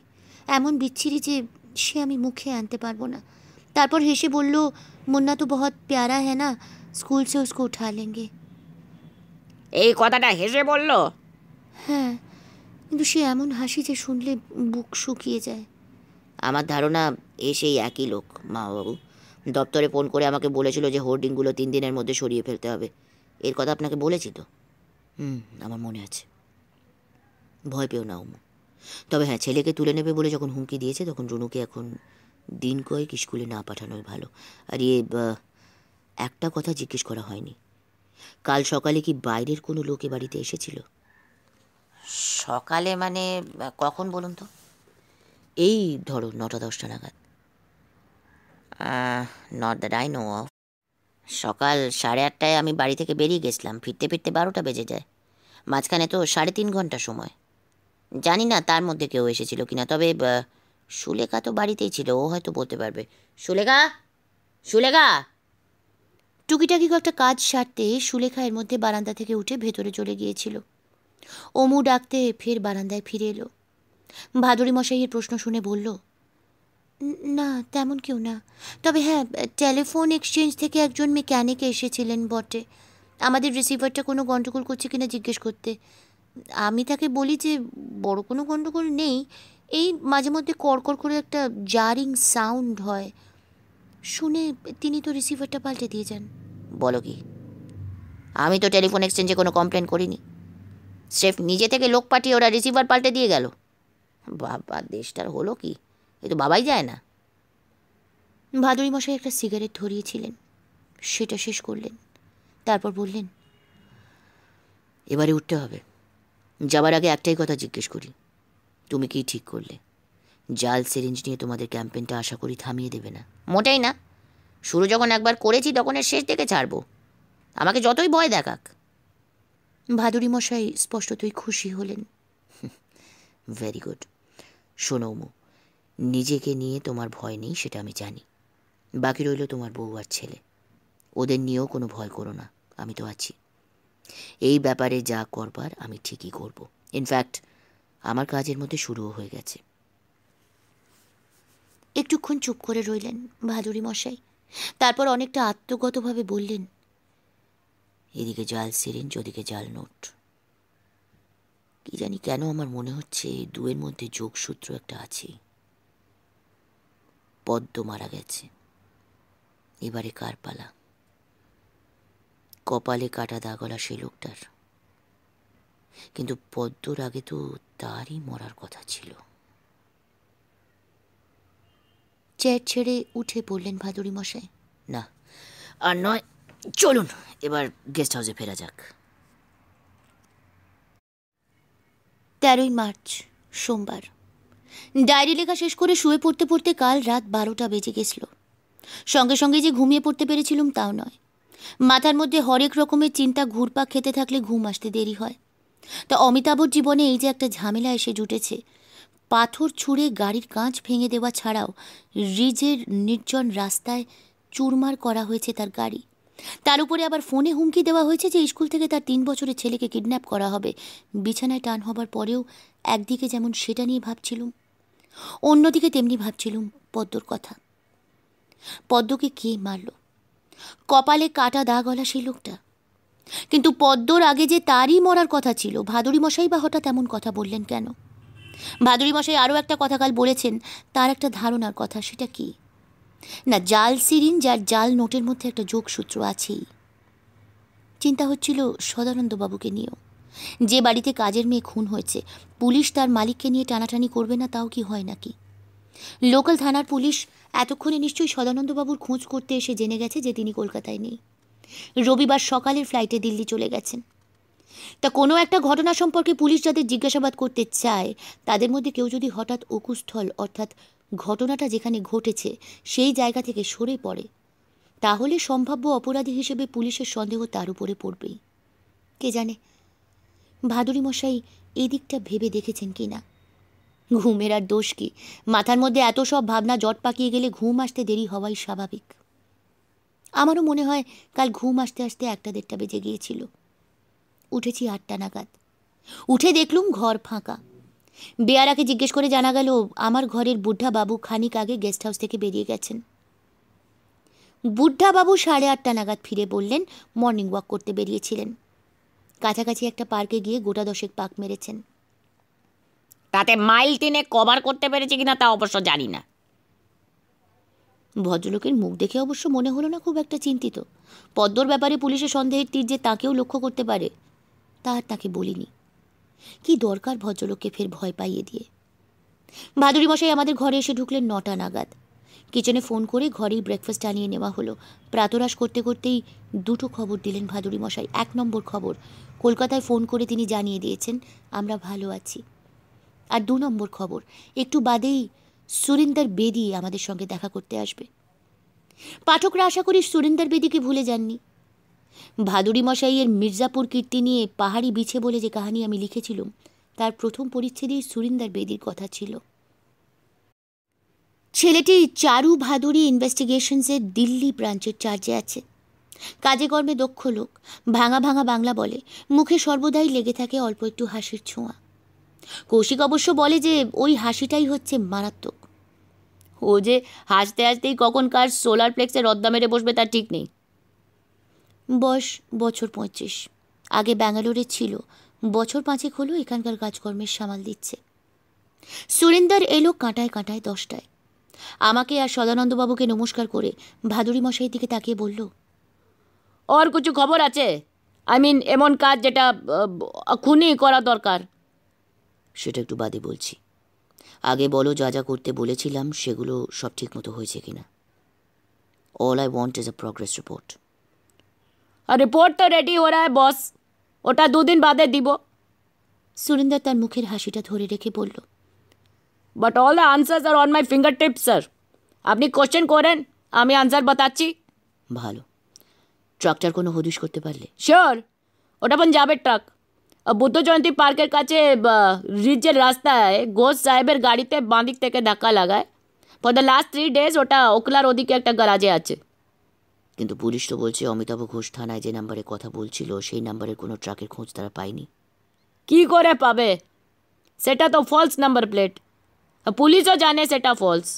এমন বিচ্ছিরি যে সে আমি মুখে আনতে পারবো না তারপর হেসে বলল মুন্না তো বহুত প্যারা হ্যাঁ না স্কুল সে উঠা লেঙ্গে এই কথাটা হেসে বলল হ্যাঁ কিন্তু সে এমন হাসি যে শুনলে বুক শুকিয়ে যায় আমার ধারণা এ সেই একই লোক মা বাবু দপ্তরে ফোন করে আমাকে বলেছিল যে হোর্ডিংগুলো তিন দিনের মধ্যে সরিয়ে ফেলতে হবে এর কথা আপনাকে বলেছি তো হুম আমার মনে আছে ভয় পেও না তবে হ্যাঁ ছেলেকে তুলে নেবে বলে যখন হুমকি দিয়েছে তখন রুনুকে এখন দিন কয়েক স্কুলে না পাঠানোই ভালো আর ইয়ে একটা কথা জিজ্ঞেস করা হয়নি কাল সকালে কি বাইরের কোনো লোকে বাড়িতে এসেছিল সকালে মানে কখন বলুন তো এই ধরো নটা দশটা নাগাদ not that I know of সকাল সাড়ে আটটায় আমি বাড়ি থেকে বেরিয়ে গেছিলাম ফিরতে ফিরতে বারোটা বেজে যায় মাঝখানে তো সাড়ে তিন ঘন্টা সময় জানি না তার মধ্যে কেউ এসেছিল কিনা তবে সুলেখা তো বাড়িতেই ছিল ও হয়তো বলতে পারবে সুলেখা সুলেখা টুকিটাকি কয়েকটা কাজ সারতে সুলেখা এর মধ্যে বারান্দা থেকে উঠে ভেতরে চলে গিয়েছিল অমু ডাকতে ফের বারান্দায় ফিরে এলো ভাদুরী মশাইয়ের প্রশ্ন শুনে বলল না তেমন কেউ না তবে হ্যাঁ টেলিফোন এক্সচেঞ্জ থেকে একজন মেকানিক এসেছিলেন বটে আমাদের রিসিভারটা কোনো গণ্ডগোল করছে কিনা জিজ্ঞেস করতে আমি তাকে বলি যে বড় কোনো গণ্ডগোল নেই এই মাঝে মধ্যে কড়কড় করে একটা জারিং সাউন্ড হয় শুনে তিনি তো রিসিভারটা পাল্টে দিয়ে যান বলো কি আমি তো টেলিফোন এক্সচেঞ্জে কোনো কমপ্লেন করিনি স্রেফ নিজে থেকে লোক পাঠিয়ে ওরা রিসিভার পাল্টে দিয়ে গেল বাবা দেশটার হলো কি এ তো বাবাই যায় না ভাদুরী মশাই একটা সিগারেট ধরিয়েছিলেন সেটা শেষ করলেন তারপর বললেন এবারে উঠতে হবে যাবার আগে একটাই কথা জিজ্ঞেস করি তুমি কি ঠিক করলে জাল সিরিঞ্জ নিয়ে তোমাদের ক্যাম্পেনটা আশা করি থামিয়ে দেবে না মোটাই না শুরু যখন একবার করেছি তখন এর শেষ দেখে ছাড়বো আমাকে যতই ভয় দেখাক ভাদুরী মশাই স্পষ্টতই খুশি হলেন ভেরি গুড শোনৌমু নিজেকে নিয়ে তোমার ভয় নেই সেটা আমি জানি বাকি রইল তোমার বউ আর ছেলে ওদের নিয়েও কোনো ভয় করো না আমি তো আছি এই ব্যাপারে যা করবার আমি ঠিকই করব ইনফ্যাক্ট আমার কাজের মধ্যে শুরুও হয়ে গেছে একটুক্ষণ চুপ করে রইলেন ভাদুরী মশাই তারপর অনেকটা আত্মগতভাবে বললেন এদিকে জাল সিরিঞ্জ ওদিকে জাল নোট কি জানি কেন আমার মনে হচ্ছে দুয়ের মধ্যে যোগসূত্র একটা আছে পদ্ম মারা গেছে এবারে কার পালা কপালে কাটা দাগলা সে লোকটার কিন্তু পদ্মর আগে তো তারই মরার কথা ছিল চেয়ার ছেড়ে উঠে পড়লেন ভাদুরি মশাই না আর নয় চলুন এবার গেস্ট হাউসে ফেরা যাক তেরোই মার্চ সোমবার ডায়েরি লেখা শেষ করে শুয়ে পড়তে পড়তে কাল রাত বারোটা বেজে গেছিল সঙ্গে সঙ্গে যে ঘুমিয়ে পড়তে পেরেছিলাম তাও নয় মাথার মধ্যে হরেক রকমের চিন্তা ঘুরপাক খেতে থাকলে ঘুম আসতে দেরি হয় তা অমিতাভর জীবনে এই যে একটা ঝামেলা এসে জুটেছে পাথর ছুঁড়ে গাড়ির কাঁচ ভেঙে দেওয়া ছাড়াও রিজের নির্জন রাস্তায় চুরমার করা হয়েছে তার গাড়ি তার উপরে আবার ফোনে হুমকি দেওয়া হয়েছে যে স্কুল থেকে তার তিন বছরের ছেলেকে কিডন্যাপ করা হবে বিছানায় টান হবার পরেও একদিকে যেমন সেটা নিয়ে ভাবছিলুম অন্যদিকে তেমনি ভাবছিলুম পদ্মর কথা পদ্মকে কে মারল কপালে কাটা দাগ গলা সেই লোকটা কিন্তু পদ্মর আগে যে তারই মরার কথা ছিল ভাদুরী মশাই বা হঠাৎ এমন কথা বললেন কেন ভাদুরী মশাই আরও একটা কথা কাল বলেছেন তার একটা ধারণার কথা সেটা কি না জাল সিরিন যার জাল নোটের মধ্যে একটা যোগসূত্র আছেই চিন্তা হচ্ছিল সদানন্দবাবুকে নিয়েও যে বাড়িতে কাজের মেয়ে খুন হয়েছে পুলিশ তার মালিককে নিয়ে টানাটানি করবে না তাও কি হয় নাকি লোকাল থানার পুলিশ এতক্ষণে নিশ্চয়ই সদানন্দবাবুর খোঁজ করতে এসে জেনে গেছে যে তিনি কলকাতায় নেই রবিবার সকালের ফ্লাইটে দিল্লি চলে গেছেন তা কোনো একটা ঘটনা সম্পর্কে পুলিশ যাদের জিজ্ঞাসাবাদ করতে চায় তাদের মধ্যে কেউ যদি হঠাৎ অকুস্থল অর্থাৎ ঘটনাটা যেখানে ঘটেছে সেই জায়গা থেকে সরে পড়ে তাহলে সম্ভাব্য অপরাধী হিসেবে পুলিশের সন্দেহ তার উপরে পড়বেই কে জানে ভাদুরী মশাই এদিকটা ভেবে দেখেছেন কি না ঘুমের আর দোষ কি মাথার মধ্যে এত সব ভাবনা জট পাকিয়ে গেলে ঘুম আসতে দেরি হওয়াই স্বাভাবিক আমারও মনে হয় কাল ঘুম আসতে আসতে একটা দেড়টা বেজে গিয়েছিল উঠেছি আটটা নাগাদ উঠে দেখলুম ঘর ফাঁকা বেয়ারাকে জিজ্ঞেস করে জানা গেল আমার ঘরের বুদ্ধা বাবু খানিক আগে গেস্ট হাউস থেকে বেরিয়ে গেছেন বুদ্ধা বাবু সাড়ে আটটা নাগাদ ফিরে বললেন মর্নিং ওয়াক করতে বেরিয়েছিলেন কাছাকাছি একটা পার্কে গিয়ে গোটা দশেক পাক মেরেছেন তাতে মাইল টেনে কভার করতে পেরেছে কিনা তা অবশ্য জানি না ভদ্রলোকের মুখ দেখে অবশ্য মনে হলো না খুব একটা চিন্তিত পদ্মর ব্যাপারে পুলিশের সন্দেহের তীর যে তাকেও লক্ষ্য করতে পারে তা আর তাকে বলিনি কি দরকার ভদ্রলোককে ফের ভয় পাইয়ে দিয়ে ভাদুরী মশাই আমাদের ঘরে এসে ঢুকলেন নটা নাগাদ কিচেনে ফোন করে ঘরেই ব্রেকফাস্ট আনিয়ে নেওয়া হলো প্রাতরাস করতে করতেই দুটো খবর দিলেন ভাদুরী মশাই এক নম্বর খবর কলকাতায় ফোন করে তিনি জানিয়ে দিয়েছেন আমরা ভালো আছি আর দু নম্বর খবর একটু বাদেই সুরিন্দার বেদি আমাদের সঙ্গে দেখা করতে আসবে পাঠকরা আশা করি সুরিন্দার বেদিকে ভুলে যাননি ভাদুরি মশাইয়ের মির্জাপুর কীর্তি নিয়ে পাহাড়ি বিছে বলে যে কাহানি আমি লিখেছিলাম তার প্রথম পরিচ্ছেদেই সুরিন্দার বেদির কথা ছিল ছেলেটি চারু ভাদুরি ইনভেস্টিগেশনসের দিল্লি ব্রাঞ্চের চার্জে আছে কাজে কর্মে দক্ষ লোক ভাঙা ভাঙা বাংলা বলে মুখে সর্বদাই লেগে থাকে অল্প একটু হাসির ছোঁয়া কৌশিক অবশ্য বলে যে ওই হাসিটাই হচ্ছে মারাত্মক ও যে হাসতে হাসতেই কখন কার সোলার প্লেক্সে রদ্দা মেরে বসবে তার ঠিক নেই বয়স বছর পঁচিশ আগে ব্যাঙ্গালোরে ছিল বছর পাঁচেক হলো এখানকার কাজকর্মের সামাল দিচ্ছে সুরেন্দার এলো কাঁটায় কাঁটায় দশটায় আমাকে আর সদানন্দবাবুকে নমস্কার করে ভাদুরী মশাই দিকে তাকিয়ে বলল ওর কিছু খবর আছে আই মিন এমন কাজ যেটা খুনি করা দরকার সেটা একটু বাদে বলছি আগে বলো যা যা করতে বলেছিলাম সেগুলো সব ঠিকমতো হয়েছে কিনা all I want is a progress report আর রিপোর্ট তো রেডি হয়ে রায় বস ওটা দুদিন বাদে দিব সুরেন্দর তার মুখের হাসিটা ধরে রেখে বলল but all the answers are on my fingertip sir আপনি কোশ্চেন করেন আমি আনসার বাতাচ্ছি ভালো ট্রাকটার কোনো হদিশ করতে পারলে শিওর ওটা যাবে ট্রাক বুদ্ধ জয়ন্তী পার্কের কাছে রিজের রাস্তায় ঘোষ সাহেবের গাড়িতে বাঁদিক থেকে ধাক্কা লাগায় for the last three days ওটা ওকলার ওদিকে একটা গ্যারাজে আছে কিন্তু পুলিশ তো বলছে অমিতাভ ঘোষ থানায় যে নাম্বারে কথা বলছিল সেই নাম্বারের কোনো ট্রাকের খোঁজ তারা পায়নি কি করে পাবে সেটা তো ফলস নাম্বার প্লেট পুলিশও জানে সেটা ফলস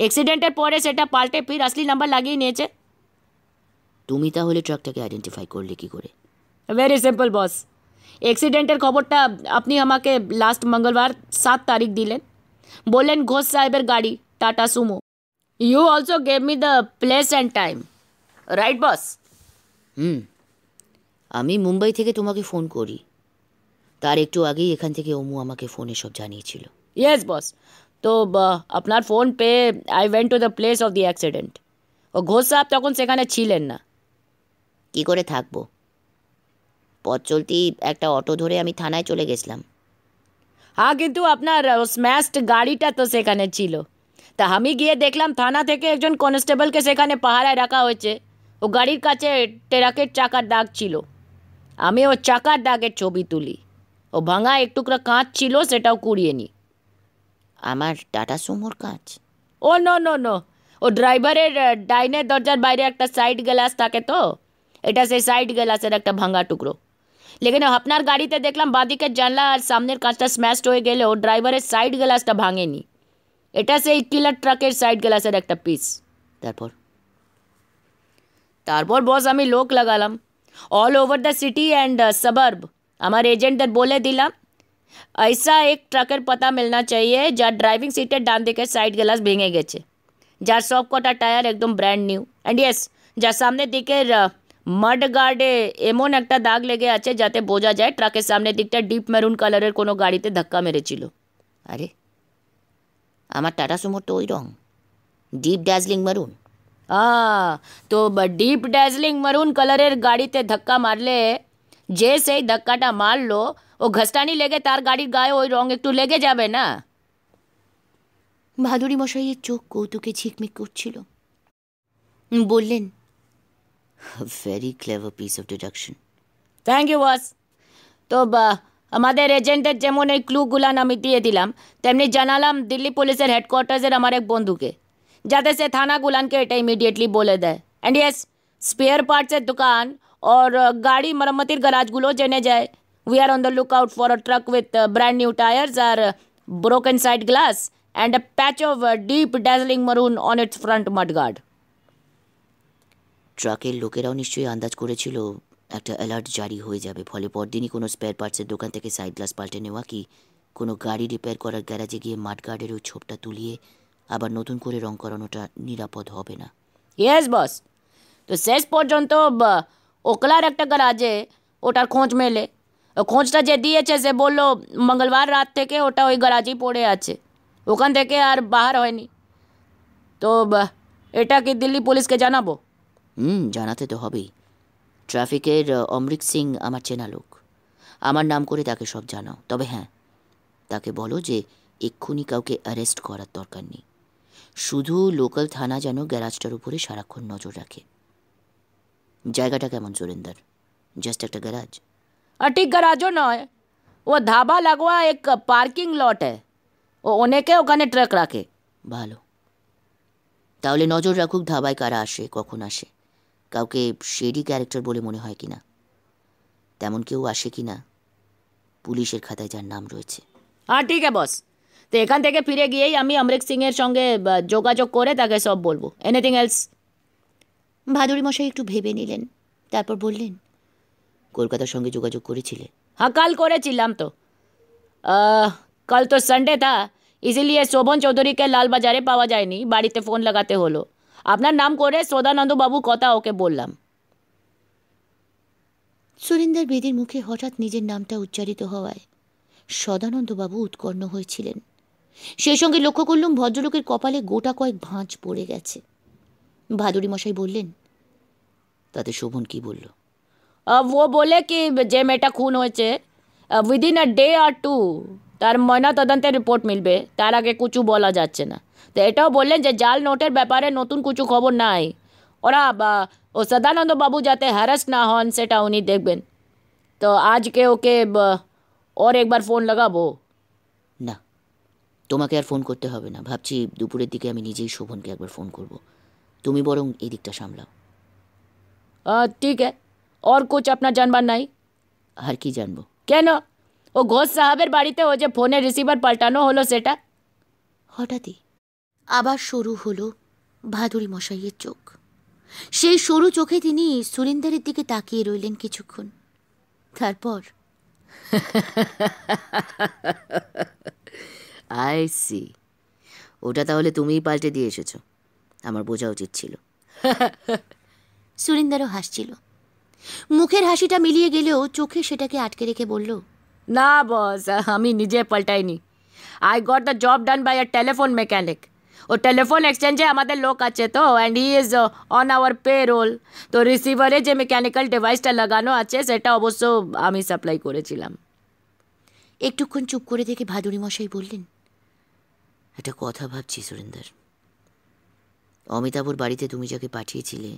অ্যাক্সিডেন্টের পরে সেটা পাল্টে ফির আসলি নাম্বার লাগিয়ে নিয়েছে তুমি তাহলে ট্রাকটাকে আইডেন্টিফাই করলে কি করে ভেরি সিম্পল বস অ্যাক্সিডেন্টের খবরটা আপনি আমাকে লাস্ট মঙ্গলবার সাত তারিখ দিলেন বললেন ঘোষ সাহেবের গাড়ি Tata Sumo you also gave me the place and time right boss hmm আমি মুম্বাই থেকে তোমাকে ফোন করি তার একটু আগেই এখান থেকে অমু আমাকে ফোনে সব জানিয়েছিল ইয়েস বস তো আপনার ফোন পে I went to the place of the accident ও ঘোষ সাহেব তখন সেখানে ছিলেন না কি করে থাকবো পথ চলতি একটা অটো ধরে আমি থানায় চলে গেছিলাম হ্যাঁ কিন্তু আপনার স্ম্যাশড গাড়িটা তো সেখানে ছিল তা আমি গিয়ে দেখলাম থানা থেকে একজন কনস্টেবলকে সেখানে পাহারায় রাখা হয়েছে ও গাড়ির কাছে ট্রাকের চাকার দাগ ছিল আমি ওর চাকার দাগের ছবি তুলি ও ভাঙা একটুকরা কাঁচ ছিল সেটাও কুড়িয়ে নি আমার টাটা সুমোর কাঁচ ও নো নো নো ও ড্রাইভারের ডাইনের দরজার বাইরে একটা সাইড গ্লাস থাকে তো এটা সেই সাইড গ্লাসের একটা ভাঙা টুকরো লেকিন আপনার গাড়িতে দেখলাম বাঁদিকের জানলা আর সামনের কাঁচটা স্ম্যাশড হয়ে গেলে ও ড্রাইভারের সাইড গ্লাসটা ভাঙেনি এটা সেই কিলার ট্রাকের সাইড গ্লাসের একটা পিস তারপর তারপর বস আমি লোক লাগালাম all over the city and suburb আমার এজেন্টদের বলে দিলাম ऐसा एक ट्रकर पता मिलना चाहिए जार ड्राइविंग सीटें डान दिखे साइड ग्लास भेंगे गए जार सब कटा टायर एकदम ब्रैंड न्यू एंड येस जार सामने दिखे मड গার্ডে এমন একটা দাগ লেগে আছে যাতে বোঝা যায় ট্রাকের সামনের দিকটা ডিপ মেরুন কালারের কোনো গাড়িতে ধাক্কা মেরেছিল আরে আমার টাটা সুমোর তো ওই রং ডিপ ড্যাজলিং মেরুন তো ডিপ ড্যাজলিং মরুন কালারের গাড়িতে ধাক্কা মারলে যে সেই ধাক্কাটা মারলো ও ঘাসটানি লেগে তার গাড়ির গায়ে ওই রং একটু লেগে যাবে না ভাদুরী মশাইয়ের চোখ কৌতুকে ঝিকমিক করছিল বললেন very clever piece of deduction thank you ওয়াস তো আমাদের এজেন্টের যেমন এই ক্লুগুলান আমি দিয়ে দিলাম তেমনি জানালাম দিল্লি পুলিশের হেডকোয়ার্টার্সের আমার এক বন্ধুকে जाते से थाना गुलान के अटे इमीडिएटली बोले दे एंड यस स्पेयर पार्ट से दुकान और गाड़ी मरम्मती गराज गुलो जेने जाए we are on the lookout for a truck with brand new tyres or broken side glass and a patch of a deep dazzling maroon on its front mudguard ট্রাকের লোকেরাও নিশ্চয়ই আন্দাজ করেছিল একটা অ্যালার্ট জারি হয়ে যাবে ফলে পরদিনই কোনো স্পেয়ার পার্টসের দোকান থেকে সাইড গ্লাস পাল্টে নেওয়া কি কোনো গাড়ি রিপেয়ার করার গ্যারাজে গিয়ে মাঠগার্ডের ওই ছোপটা তুলিয়ে আবার নতুন করে রং করানোটা নিরাপদ হবে না ইয়েস বস তো শেষ পর্যন্ত ওকলার একটা গারাজে ওটার খোঁজ মেলে খোঁজটা যে দিয়েছে সে বললো মঙ্গলবার রাত থেকে ওটা ওই গারাজেই পড়ে আছে ওখান থেকে আর বাহার হয়নি তো এটা কি দিল্লি পুলিশকে জানাবো হুম জানাতে তো হবেই ট্রাফিকের অমৃত সিং আমার চেনা লোক আমার নাম করে তাকে সব জানাও তবে হ্যাঁ তাকে বলো যে এক্ষুনি কাউকে অ্যারেস্ট করার দরকার নেই শুধু লোকাল থানা যেন গ্যারাজটার উপরে সারাক্ষণ নজর রাখে জায়গাটা কেমন সুরেন্দার জাস্ট একটা গ্যারাজ আর ঠিক গ্যারাজও নয় ও ধাবা লাগোয়া এক পার্কিং লট ও অনেকে ওখানে ট্রাক রাখে ভালো তাহলে নজর রাখুক ধাবায় কারা আসে কখন আসে কাউকে শেডি ক্যারেক্টার বলে মনে হয় কিনা তেমন কেউ আসে কিনা পুলিশের খাতায় যার নাম রয়েছে হ্যাঁ ঠিক আছে বস তো এখান থেকে ফিরে গিয়েই আমি অমৃত সিংয়ের সঙ্গে যোগাযোগ করে তাকে সব বলবো এনিথিং এলস ভাদুরী মশাই একটু ভেবে নিলেন তারপর বললেন কলকাতার সঙ্গে যোগাযোগ করেছিলে হ্যাঁ কাল করেছিলাম তো কাল তো সানডে তা ইজিলি শোভন চৌধুরীকে লালবাজারে পাওয়া যায়নি বাড়িতে ফোন লাগাতে হলো আপনার নাম করে বাবু কথা ওকে বললাম সুরিন্দর বেদির মুখে হঠাৎ নিজের নামটা উচ্চারিত হওয়ায় সদানন্দবাবু উৎকর্ণ হয়েছিলেন সেই সঙ্গে লক্ষ্য করলুম ভদ্রলোকের কপালে গোটা কয়েক ভাঁজ পড়ে গেছে ভাদুরী মশাই বললেন তাতে শোভন কি বলল ও বলে কি যে মেয়েটা খুন হয়েছে within a day or two তার ময়না তদন্তের রিপোর্ট মিলবে তার আগে কিছু বলা যাচ্ছে না তো এটাও বললেন যে জাল নোটের ব্যাপারে নতুন কিছু খবর নাই ওরা বা ও সদানন্দ বাবু যাতে হ্যারাস না হন সেটা উনি দেখবেন তো আজকে ওকে ওর একবার ফোন লাগাবো তোমাকে আর ফোন করতে হবে না ভাবছি দুপুরের দিকে আমি নিজেই শোভনকে একবার ফোন করব তুমি বরং এই দিকটা সামলাও ঠিক আর কোচ আপনার জানবার নাই আর কি জানবো কেন ও ঘোষ সাহাবের বাড়িতে ও যে ফোনে রিসিভার পাল্টানো হলো সেটা হঠাৎই আবার সরু হলো ভাদুরি মশাইয়ের চোখ সেই সরু চোখে তিনি সুরিন্দারের দিকে তাকিয়ে রইলেন কিছুক্ষণ তারপর আই সি ওটা তাহলে তুমিই পাল্টে দিয়ে এসেছো আমার বোঝা উচিত ছিল [LAUGHS] সুরিন্দারও হাসছিল মুখের হাসিটা মিলিয়ে গেলেও চোখে সেটাকে আটকে রেখে বলল না বস আমি নিজে পাল্টাইনি I got the job done by a telephone mechanic ও টেলিফোন এক্সচেঞ্জে আমাদের লোক আছে তো and he is on our payroll তো রিসিভারে যে মেকানিক্যাল ডিভাইসটা লাগানো আছে সেটা অবশ্য আমি সাপ্লাই করেছিলাম একটুক্ষণ চুপ করে থেকে ভাদুরি মশাই বললেন একটা কথা ভাবছি সুরেন্দার অমিতাভর বাড়িতে তুমি যাকে পাঠিয়েছিলে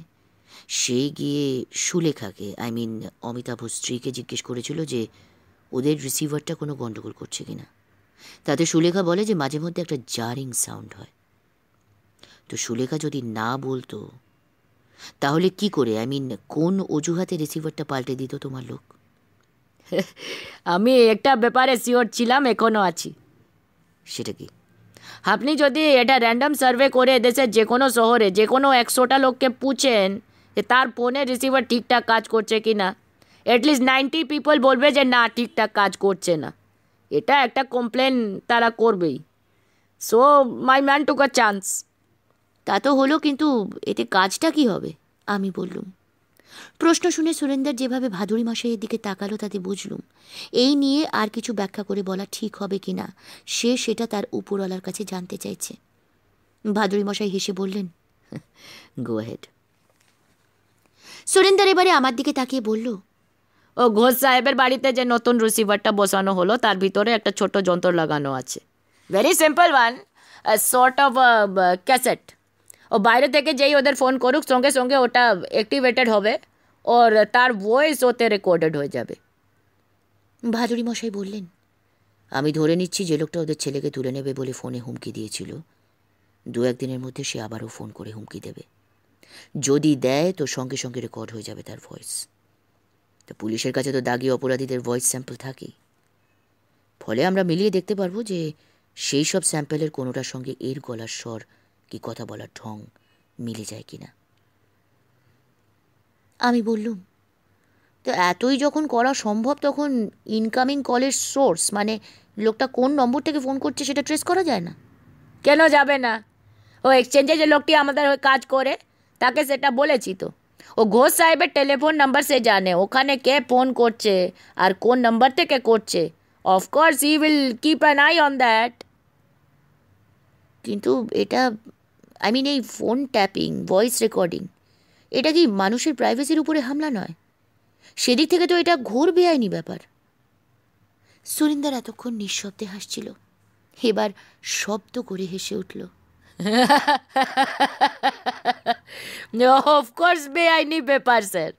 সে গিয়ে সুলেখাকে আই মিন অমিতাভ স্ত্রীকে জিজ্ঞেস করেছিল যে ওদের রিসিভারটা কোনো গণ্ডগোল করছে কি না তাতে সুলেখা বলে যে মাঝে মধ্যে একটা জারিং সাউন্ড হয় তো সুলেখা যদি না বলতো তাহলে কি করে আই মিন কোন অজুহাতে রিসিভারটা পাল্টে দিত তোমার লোক [LAUGHS] আমি একটা ব্যাপারে শিওর ছিলাম এখনও আছি সেটা কি আপনি যদি এটা র্যান্ডাম সার্ভে করে দেশের যে কোনো শহরে যে কোনো একশোটা লোককে পুছেন যে তার ফোনে রিসিভার ঠিকঠাক কাজ করছে কি না অ্যাটলিস্ট নাইনটি পিপল বলবে যে না ঠিকঠাক কাজ করছে না এটা একটা কমপ্লেন তারা করবেই so my man took a chance তা তো হলো কিন্তু এতে কাজটা কি হবে আমি বললুম প্রশ্ন শুনে সুরেন্দার যেভাবে ভাদুরী মশাইয়ের দিকে তাকালো তাতে বুঝলুম এই নিয়ে আর কিছু ব্যাখ্যা করে বলা ঠিক হবে কি না সে সেটা তার উপরওয়ালার কাছে জানতে চাইছে ভাদুরী মশাই হেসে বললেন গো হেড সুরেন্দার এবারে আমার দিকে তাকিয়ে বলল ও ঘোষ সাহেবের বাড়িতে যে নতুন রিসিভারটা বসানো হলো তার ভিতরে একটা ছোট যন্ত্র লাগানো আছে very simple one sort of cassette ও বাইরে থেকে যেই ওদের ফোন করুক সঙ্গে সঙ্গে ওটা অ্যাক্টিভেটেড হবে ওর তার ভয়েস ওতে রেকর্ডেড হয়ে যাবে ভাদুরি মশাই বললেন আমি ধরে নিচ্ছি যে লোকটা ওদের ছেলেকে তুলে নেবে বলে ফোনে হুমকি দিয়েছিল দু একদিনের মধ্যে সে আবারও ফোন করে হুমকি দেবে যদি দেয় তো সঙ্গে সঙ্গে রেকর্ড হয়ে যাবে তার ভয়েস তো পুলিশের কাছে তো দাগি অপরাধীদের ভয়েস স্যাম্পল থাকেই ফলে আমরা মিলিয়ে দেখতে পারবো যে সেই সব স্যাম্পেলের কোনোটার সঙ্গে এর গলার স্বর কি কথা বলার ঢং মিলে যায় কিনা আমি বললুম তো এতই যখন করা সম্ভব তখন ইনকামিং কলের সোর্স মানে লোকটা কোন নম্বর থেকে ফোন করছে সেটা ট্রেস করা যায় না কেন যাবে না ও এক্সচেঞ্জে যে লোকটি আমাদের ওই কাজ করে তাকে সেটা বলেছি তো ও ঘোষ সাহেবের টেলিফোন নাম্বার সে জানে ওখানে কে ফোন করছে আর কোন নাম্বার থেকে করছে of course I will keep an eye on that কিন্তু এটা আই মিন এই ফোন ট্যাপিং ভয়েস রেকর্ডিং এটা কি মানুষের প্রাইভেসির উপরে হামলা নয় সেদিক থেকে তো এটা ঘোর বেআইনি ব্যাপার সুরিন্দার এতক্ষণ নিঃশব্দে হাসছিল এবার শব্দ করে হেসে উঠল অফকোর্স বেআইনি ব্যাপার স্যার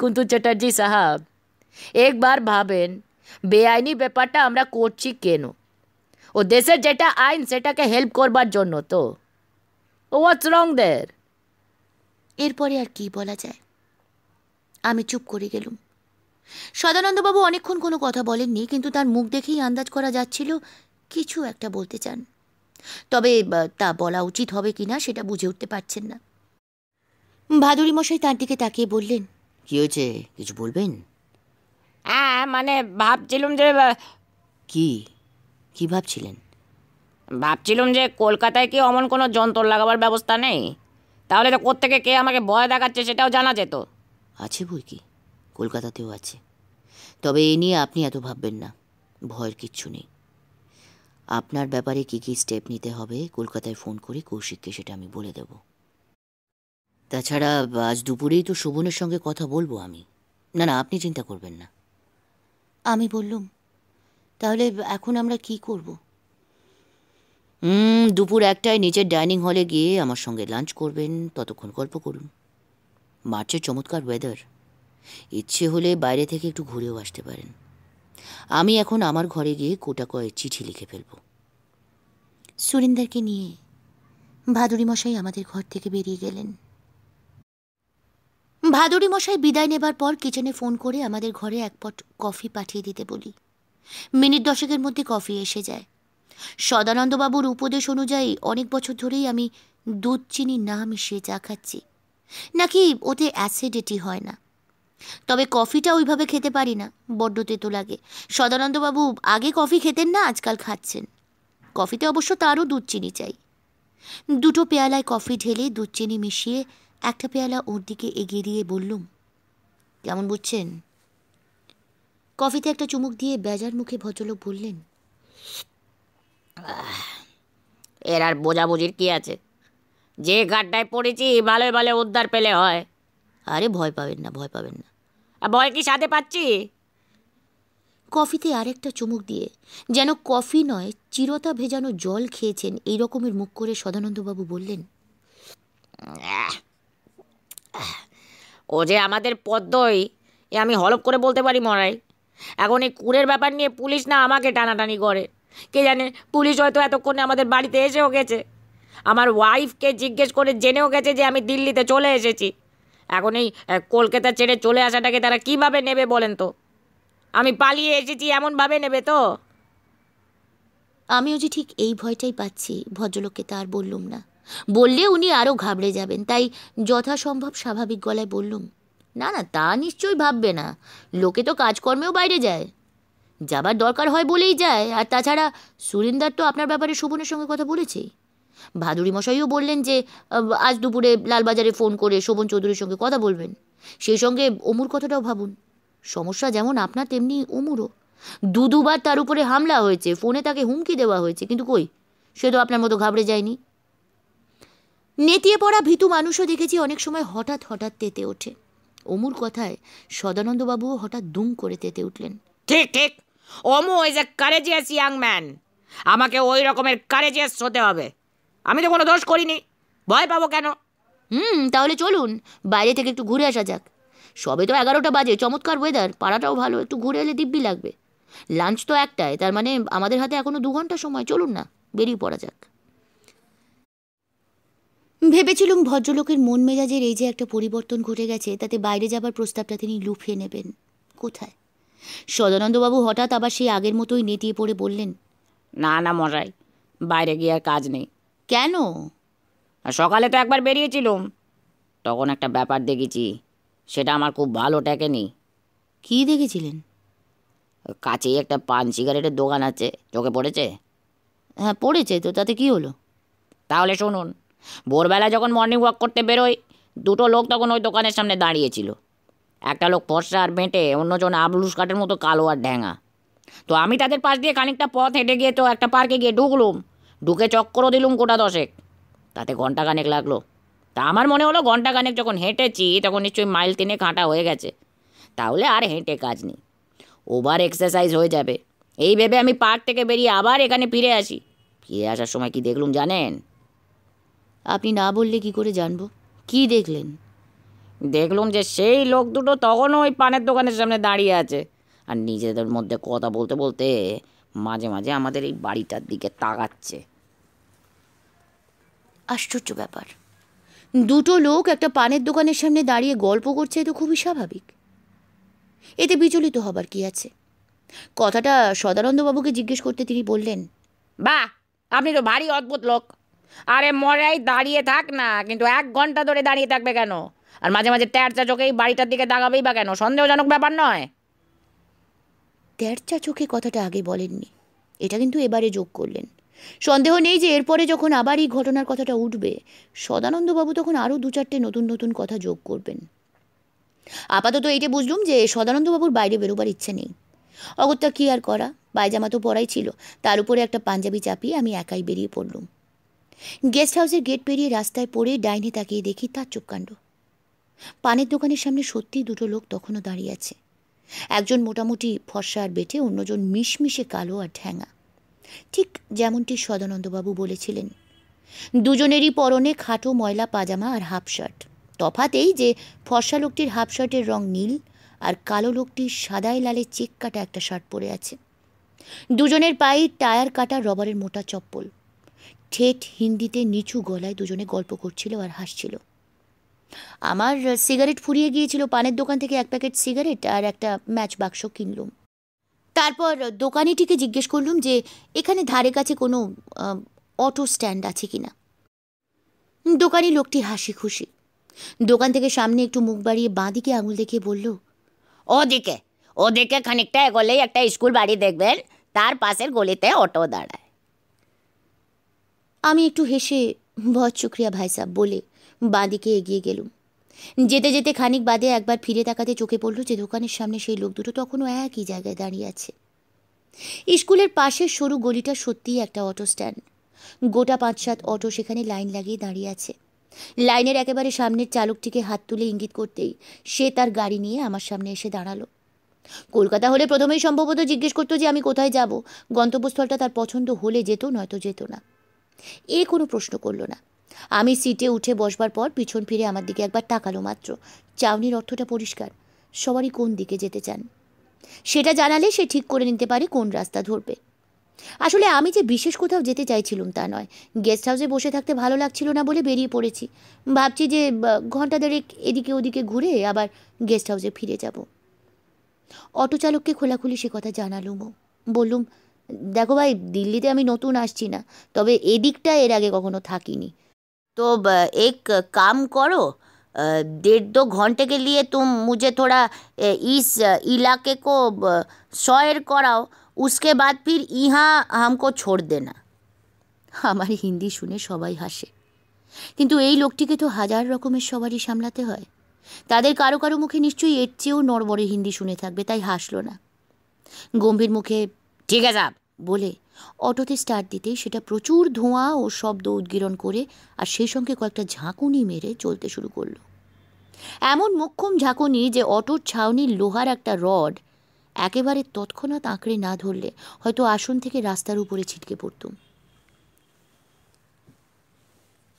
কুন্তু চ্যাটার্জি সাহাব একবার ভাবেন বেআইনি ব্যাপারটা আমরা করছি কেন ও দেশের যেটা আইন সেটাকে হেল্প করবার জন্য তো হোয়াটস রং দের এরপরে আর কি বলা যায় আমি চুপ করে গেলুম সদানন্দবাবু অনেকক্ষণ কোনো কথা বলেননি কিন্তু তার মুখ দেখেই আন্দাজ করা যাচ্ছিল কিছু একটা বলতে চান তবে তা বলা উচিত হবে কি না সেটা বুঝে উঠতে পারছেন না ভাদুরী মশাই তার দিকে তাকিয়ে বললেন কি হয়েছে কিছু বলবেন হ্যাঁ মানে ভাবছিলাম যে কি কি ভাবছিলেন ভাবছিলাম যে কলকাতায় কি অমন কোনো যন্ত্র লাগাবার ব্যবস্থা নেই তাহলে তো কোত্থেকে কে আমাকে ভয় দেখাচ্ছে সেটাও জানা যেত আছে বই কি কলকাতাতেও আছে তবে এ নিয়ে আপনি এত ভাববেন না ভয়ের কিচ্ছু নেই আপনার ব্যাপারে কি কি স্টেপ নিতে হবে কলকাতায় ফোন করে কৌশিককে সেটা আমি বলে দেব তাছাড়া আজ দুপুরেই তো শোভনের সঙ্গে কথা বলবো আমি না না আপনি চিন্তা করবেন না আমি বললুম তাহলে এখন আমরা কি করবো দুপুর একটায় নিজের ডাইনিং হলে গিয়ে আমার সঙ্গে লাঞ্চ করবেন ততক্ষণ গল্প করুন মার্চের চমৎকার ওয়েদার ইচ্ছে হলে বাইরে থেকে একটু ঘুরেও আসতে পারেন আমি এখন আমার ঘরে গিয়ে কোটা কয়ে চিঠি লিখে ফেলব সুরিন্দারকে নিয়ে ভাদুরী মশাই আমাদের ঘর থেকে বেরিয়ে গেলেন ভাদুরী মশাই বিদায় নেবার পর কিচেনে ফোন করে আমাদের ঘরে একপট কফি পাঠিয়ে দিতে বলি মিনিট দশকের মধ্যে কফি এসে যায় সদানন্দবাবুর উপদেশ অনুযায়ী অনেক বছর ধরেই আমি দুধ চিনি না মিশিয়ে চা খাচ্ছি নাকি ওতে অ্যাসিডিটি হয় না তবে কফিটা ওইভাবে খেতে পারি না বড্ড তেতো লাগে সদানন্দবাবু আগে কফি খেতেন না আজকাল খাচ্ছেন কফিতে অবশ্য তারও দুধ চিনি চাই দুটো পেয়ালায় কফি ঢেলে দুধ চিনি মিশিয়ে একটা পেয়ালা ওর দিকে এগিয়ে দিয়ে বললুম কেমন বুঝছেন কফিতে একটা চুমুক দিয়ে বেজার মুখে ভদ্রলোক বললেন এর আর বোঝাবুঝির কি আছে যে গাড্ডায় পড়েছি ভালোই ভালো উদ্ধার পেলে হয় আরে ভয় পাবেন না ভয় পাবেন না আর ভয় কি সাথে পাচ্ছি কফিতে আরেকটা চুমুক দিয়ে যেন কফি নয় চিরতা ভেজানো জল খেয়েছেন এই রকমের মুখ করে সদানন্দবাবু বললেন ও যে আমাদের পদ্মই এ আমি হলপ করে বলতে পারি মরাই এখন এই কুরের ব্যাপার নিয়ে পুলিশ না আমাকে টানাটানি করে কে জানে পুলিশ হয়তো এতক্ষণে আমাদের বাড়িতে এসেও গেছে আমার ওয়াইফকে জিজ্ঞেস করে জেনেও গেছে যে আমি দিল্লিতে চলে এসেছি এখন এই কলকাতা ছেড়ে চলে আসাটাকে তারা কিভাবে নেবে বলেন তো আমি পালিয়ে এসেছি এমনভাবে নেবে তো আমিও যে ঠিক এই ভয়টাই পাচ্ছি ভদ্রলোককে তার বললুম না বললে উনি আরও ঘাবড়ে যাবেন তাই যথাসম্ভব স্বাভাবিক গলায় বললুম না না তা নিশ্চয়ই ভাববে না লোকে তো কাজকর্মেও বাইরে যায় যাবার দরকার হয় বলেই যায় আর তাছাড়া সুরিন্দার তো আপনার ব্যাপারে শোভনের সঙ্গে কথা বলেছেই ভাদুরী মশাইও বললেন যে আজ দুপুরে লালবাজারে ফোন করে শোভন চৌধুরীর সঙ্গে কথা বলবেন সেই সঙ্গে অমুর কথাটাও ভাবুন সমস্যা যেমন আপনার তেমনি অমুরও দু দুবার তার উপরে হামলা হয়েছে ফোনে তাকে হুমকি দেওয়া হয়েছে কিন্তু কই সে তো আপনার মতো ঘাবড়ে যায়নি নেতিয়ে পড়া ভীতু মানুষও দেখেছি অনেক সময় হঠাৎ হঠাৎ তেতে ওঠে অমুর কথায় সদানন্দবাবুও হঠাৎ দুম করে তেতে উঠলেন ঠিক ঠিক Amu is a courageous young man আমাকে ওই রকমের কারেজিয়াস হতে হবে আমি তো কোনো দোষ করিনি ভয় পাবো কেন হুম তাহলে চলুন বাইরে থেকে একটু ঘুরে আসা যাক সবে তো এগারোটা বাজে চমৎকার ওয়েদার পাড়াটাও ভালো একটু ঘুরে এলে দিব্যি লাগবে লাঞ্চ তো একটায় তার মানে আমাদের হাতে এখনও দু ঘন্টা সময় চলুন না বেরিয়ে পড়া যাক ভেবেছিলুম ভদ্রলোকের মন মেজাজের এই যে একটা পরিবর্তন ঘটে গেছে তাতে বাইরে যাবার প্রস্তাবটা তিনি লুফিয়ে নেবেন কোথায় সদানন্দবাবু হঠাৎ আবার সেই আগের মতোই নেতিয়ে পড়ে বললেন না না মশাই বাইরে গিয়ে আর কাজ নেই কেন আর সকালে তো একবার বেরিয়েছিলুম তখন একটা ব্যাপার দেখেছি সেটা আমার খুব ভালো টেকেনি কি দেখেছিলেন কাছেই একটা পান সিগারেটের দোকান আছে চোখে পড়েছে হ্যাঁ পড়েছে তো তাতে কি হলো তাহলে শুনুন ভোরবেলা যখন মর্নিং ওয়াক করতে বেরোয় দুটো লোক তখন ওই দোকানের সামনে দাঁড়িয়েছিল একটা লোক ফর্সা আর বেঁটে অন্যজন আবলুস কাঠের মতো কালো আর ঢ্যাঙা তো আমি তাদের পাশ দিয়ে খানিকটা পথ হেঁটে গিয়ে তো একটা পার্কে গিয়ে ঢুকলুম ঢুকে চক্করও দিলুম গোটা দশেক তাতে ঘন্টা কানেক লাগলো তা আমার মনে হলো ঘন্টা কানেক যখন হেঁটেছি তখন নিশ্চয়ই মাইল তিনে খাঁটা হয়ে গেছে তাহলে আর হেঁটে কাজ নেই ওভার এক্সারসাইজ হয়ে যাবে এই ভেবে আমি পার্ক থেকে বেরিয়ে আবার এখানে ফিরে আসি ফিরে আসার সময় কি দেখলুম জানেন আপনি না বললে কি করে জানবো কি দেখলেন দেখলুম যে সেই লোক দুটো তখনও ওই পানের দোকানের সামনে দাঁড়িয়ে আছে আর নিজেদের মধ্যে কথা বলতে বলতে মাঝে মাঝে আমাদের এই বাড়িটার দিকে তাকাচ্ছে আশ্চর্য ব্যাপার দুটো লোক একটা পানের দোকানের সামনে দাঁড়িয়ে গল্প করছে তো খুবই স্বাভাবিক এতে বিচলিত হবার কি আছে কথাটা সদানন্দবাবুকে জিজ্ঞেস করতে তিনি বললেন বা আপনি তো ভারী অদ্ভুত লোক আরে মরাই দাঁড়িয়ে থাক না কিন্তু এক ঘন্টা ধরে দাঁড়িয়ে থাকবে কেন আর মাঝে মাঝে তেরচা চোখেই বাড়িটার দিকে দাগাবেই বা কেন সন্দেহজনক ব্যাপার নয় তেরচা চোখে কথাটা আগে বলেননি এটা কিন্তু এবারে যোগ করলেন সন্দেহ নেই যে এরপরে যখন আবার এই ঘটনার কথাটা উঠবে সদানন্দবাবু তখন আরও দু চারটে নতুন নতুন কথা যোগ করবেন আপাতত এইটা বুঝলুম যে সদানন্দবাবুর বাইরে বেরোবার ইচ্ছে নেই অগত্যা কী আর করা পায়জামা তো পরাই ছিল তার উপরে একটা পাঞ্জাবি চাপিয়ে আমি একাই বেরিয়ে পড়লুম গেস্ট হাউসের গেট পেরিয়ে রাস্তায় পড়ে ডাইনে তাকিয়ে দেখি তার চোখকাণ্ড পানের দোকানের সামনে সত্যি দুটো লোক তখনও দাঁড়িয়ে আছে একজন মোটামুটি ফর্সা আর বেটে অন্যজন মিশমিশে কালো আর ঠ্যাঙা ঠিক যেমনটি সদানন্দবাবু বলেছিলেন দুজনেরই পরনে খাটো ময়লা পাজামা আর হাফ শার্ট তফাতেই এই যে ফর্সা লোকটির হাফ শার্টের রং নীল আর কালো লোকটির সাদায় লালে চেক কাটা একটা শার্ট পরে আছে দুজনের পায়ে টায়ার কাটা রবারের মোটা চপ্পল ঠেট হিন্দিতে নিচু গলায় দুজনে গল্প করছিল আর হাসছিল আমার সিগারেট ফুরিয়ে গিয়েছিল পানের দোকান থেকে এক প্যাকেট সিগারেট আর একটা ম্যাচ বাক্স কিনলুম তারপর দোকানিটিকে জিজ্ঞেস করলুম যে এখানে ধারে কাছে কোনো অটো স্ট্যান্ড আছে কি না দোকানি লোকটি হাসি খুশি দোকান থেকে সামনে একটু মুখ বাড়িয়ে বাঁদিকে আঙুল দেখিয়ে বলল ওদিকে ওদিকে খানিকটা এগোলেই একটা স্কুল বাড়ি দেখবেন তার পাশের গলিতে অটো দাঁড়ায় আমি একটু হেসে বহ শুক্রিয়া ভাই সাহেব বলে বাঁদিকে এগিয়ে গেলুম যেতে যেতে খানিক বাদে একবার ফিরে তাকাতে চোখে পড়ল যে দোকানের সামনে সেই লোক দুটো তখনও একই জায়গায় দাঁড়িয়ে আছে স্কুলের পাশের সরু গলিটা সত্যিই একটা অটো স্ট্যান্ড গোটা পাঁচ সাত অটো সেখানে লাইন লাগিয়ে দাঁড়িয়ে আছে লাইনের একেবারে সামনের চালকটিকে হাত তুলে ইঙ্গিত করতেই সে তার গাড়ি নিয়ে আমার সামনে এসে দাঁড়ালো কলকাতা হলে প্রথমেই সম্ভবত জিজ্ঞেস করতো যে আমি কোথায় যাব গন্তব্যস্থলটা তার পছন্দ হলে যেত নয়তো যেত না এ কোনো প্রশ্ন করলো না আমি সিটে উঠে বসবার পর পিছন ফিরে আমার দিকে একবার তাকালো মাত্র চাউনির অর্থটা পরিষ্কার সবারই কোন দিকে যেতে চান সেটা জানালে সে ঠিক করে নিতে পারে কোন রাস্তা ধরবে আসলে আমি যে বিশেষ কোথাও যেতে চাইছিলাম তা নয় গেস্ট হাউসে বসে থাকতে ভালো লাগছিল না বলে বেরিয়ে পড়েছি ভাবছি যে ঘন্টা দেড়েক এদিকে ওদিকে ঘুরে আবার গেস্ট হাউসে ফিরে যাব অটো চালককে খোলাখুলি সে কথা জানালুমও বললুম দেখো ভাই দিল্লিতে আমি নতুন আসছি না তবে এদিকটা এর আগে কখনো থাকিনি तो एक काम करो डेढ़ दो घंटे के लिए तुम मुझे थोड़ा इस इलाके को सैर कराओ उसके बाद फिर यहाँ हमको छोड़ দেনা আমার হিন্দি শুনে সবাই হাসে কিন্তু এই লোকটিকে তো হাজার রকমের সবারই সামলাতে হয় তাদের কারো কারো মুখে নিশ্চয়ই এর চেয়েও নড়বড়ে হিন্দি শুনে থাকবে তাই হাসলো না গম্ভীর মুখে ঠিক আছে বলে অটোতে স্টার্ট দিতে সেটা প্রচুর ধোঁয়া ও শব্দ উদ্গিরণ করে আর সেই সঙ্গে কয়েকটা ঝাঁকুনি মেরে চলতে শুরু করলো এমন মোক্ষম ঝাঁকুনি যে অটোর ছাউনির লোহার একটা রড একেবারে তৎক্ষণাৎ আঁকড়ে না ধরলে হয়তো আসন থেকে রাস্তার উপরে ছিটকে পড়তুম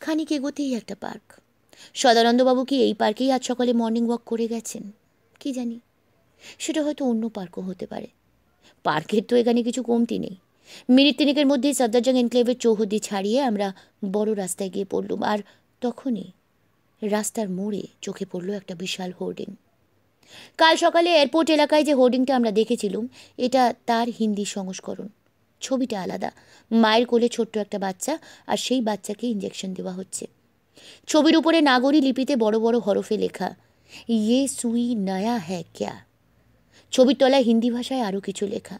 খানিক এগোতেই একটা পার্ক সদানন্দবাবু কি এই পার্কেই আজ সকালে মর্নিং ওয়াক করে গেছেন কি জানি সেটা হয়তো অন্য পার্কও হতে পারে পার্কের তো এখানে কিছু কমতি নেই মিনিট তিনেকের মধ্যেই সাদ্দারজং এনক্লেভের চৌহদি ছাড়িয়ে আমরা বড় রাস্তায় গিয়ে পড়লুম আর তখনই রাস্তার মোড়ে চোখে পড়ল একটা বিশাল হোর্ডিং কাল সকালে এয়ারপোর্ট এলাকায় যে হোর্ডিংটা আমরা দেখেছিলাম এটা তার হিন্দি সংস্করণ ছবিটা আলাদা মায়ের কোলে ছোট্ট একটা বাচ্চা আর সেই বাচ্চাকে ইঞ্জেকশন দেওয়া হচ্ছে ছবির উপরে নাগরী লিপিতে বড় বড় হরফে লেখা ইয়ে সুই নয়া হ্যা ক্যা ছবির তলায় হিন্দি ভাষায় আরও কিছু লেখা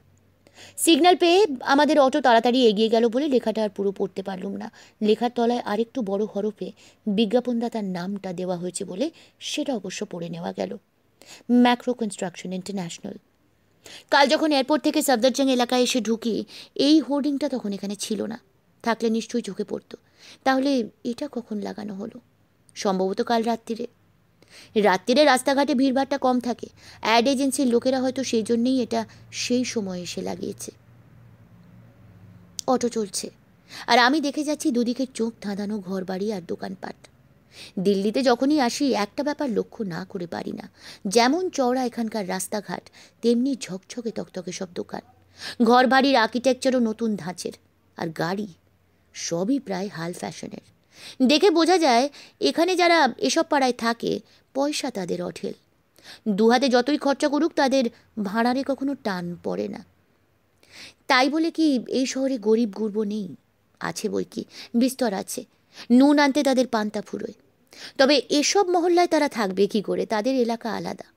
সিগন্যাল পেয়ে আমাদের অটো তাড়াতাড়ি এগিয়ে গেল বলে লেখাটা আর পুরো পড়তে পারলুম না লেখার তলায় আরেকটু বড় হরফে বিজ্ঞাপনদাতার নামটা দেওয়া হয়েছে বলে সেটা অবশ্য পড়ে নেওয়া গেল ম্যাক্রো কনস্ট্রাকশন ইন্টারন্যাশনাল কাল যখন এয়ারপোর্ট থেকে সাফদারজাং এলাকায় এসে ঢুকি এই হোর্ডিংটা তখন এখানে ছিল না থাকলে নিশ্চয়ই চোখে পড়তো তাহলে এটা কখন লাগানো হলো সম্ভবত কাল রাত্রিরে রাত্রিরে রাস্তাঘাটে ভিড়ভাড়টা কম থাকে অ্যাড এজেন্সির লোকেরা হয়তো সেই জন্যেই এটা সেই সময়ে এসে লাগিয়েছে অটো চলছে আর আমি দেখে যাচ্ছি দুদিকে চোখ ধাঁধানো ঘরবাড়ি আর দোকানপাট দিল্লিতে যখনই আসি একটা ব্যাপার লক্ষ্য না করে পারি না যেমন চওড়া এখানকার রাস্তাঘাট তেমনি ঝকঝকে তকতকে সব দোকান ঘর বাড়ির আর্কিটেকচারও নতুন ধাঁচের আর গাড়ি সবই প্রায় হাল ফ্যাশনের দেখে বোঝা যায় এখানে যারা এসব পাড়ায় থাকে পয়সা তাদের অঠেল দুহাতে যতই খরচা করুক তাদের ভাঁড়ারে কখনো টান পড়ে না তাই বলে কি এই শহরে গরিব গুরব নেই আছে বই কি বিস্তর আছে নুন আনতে তাদের পান্তা ফুরোয় তবে এসব মহল্লায় তারা থাকবে কি করে তাদের এলাকা আলাদা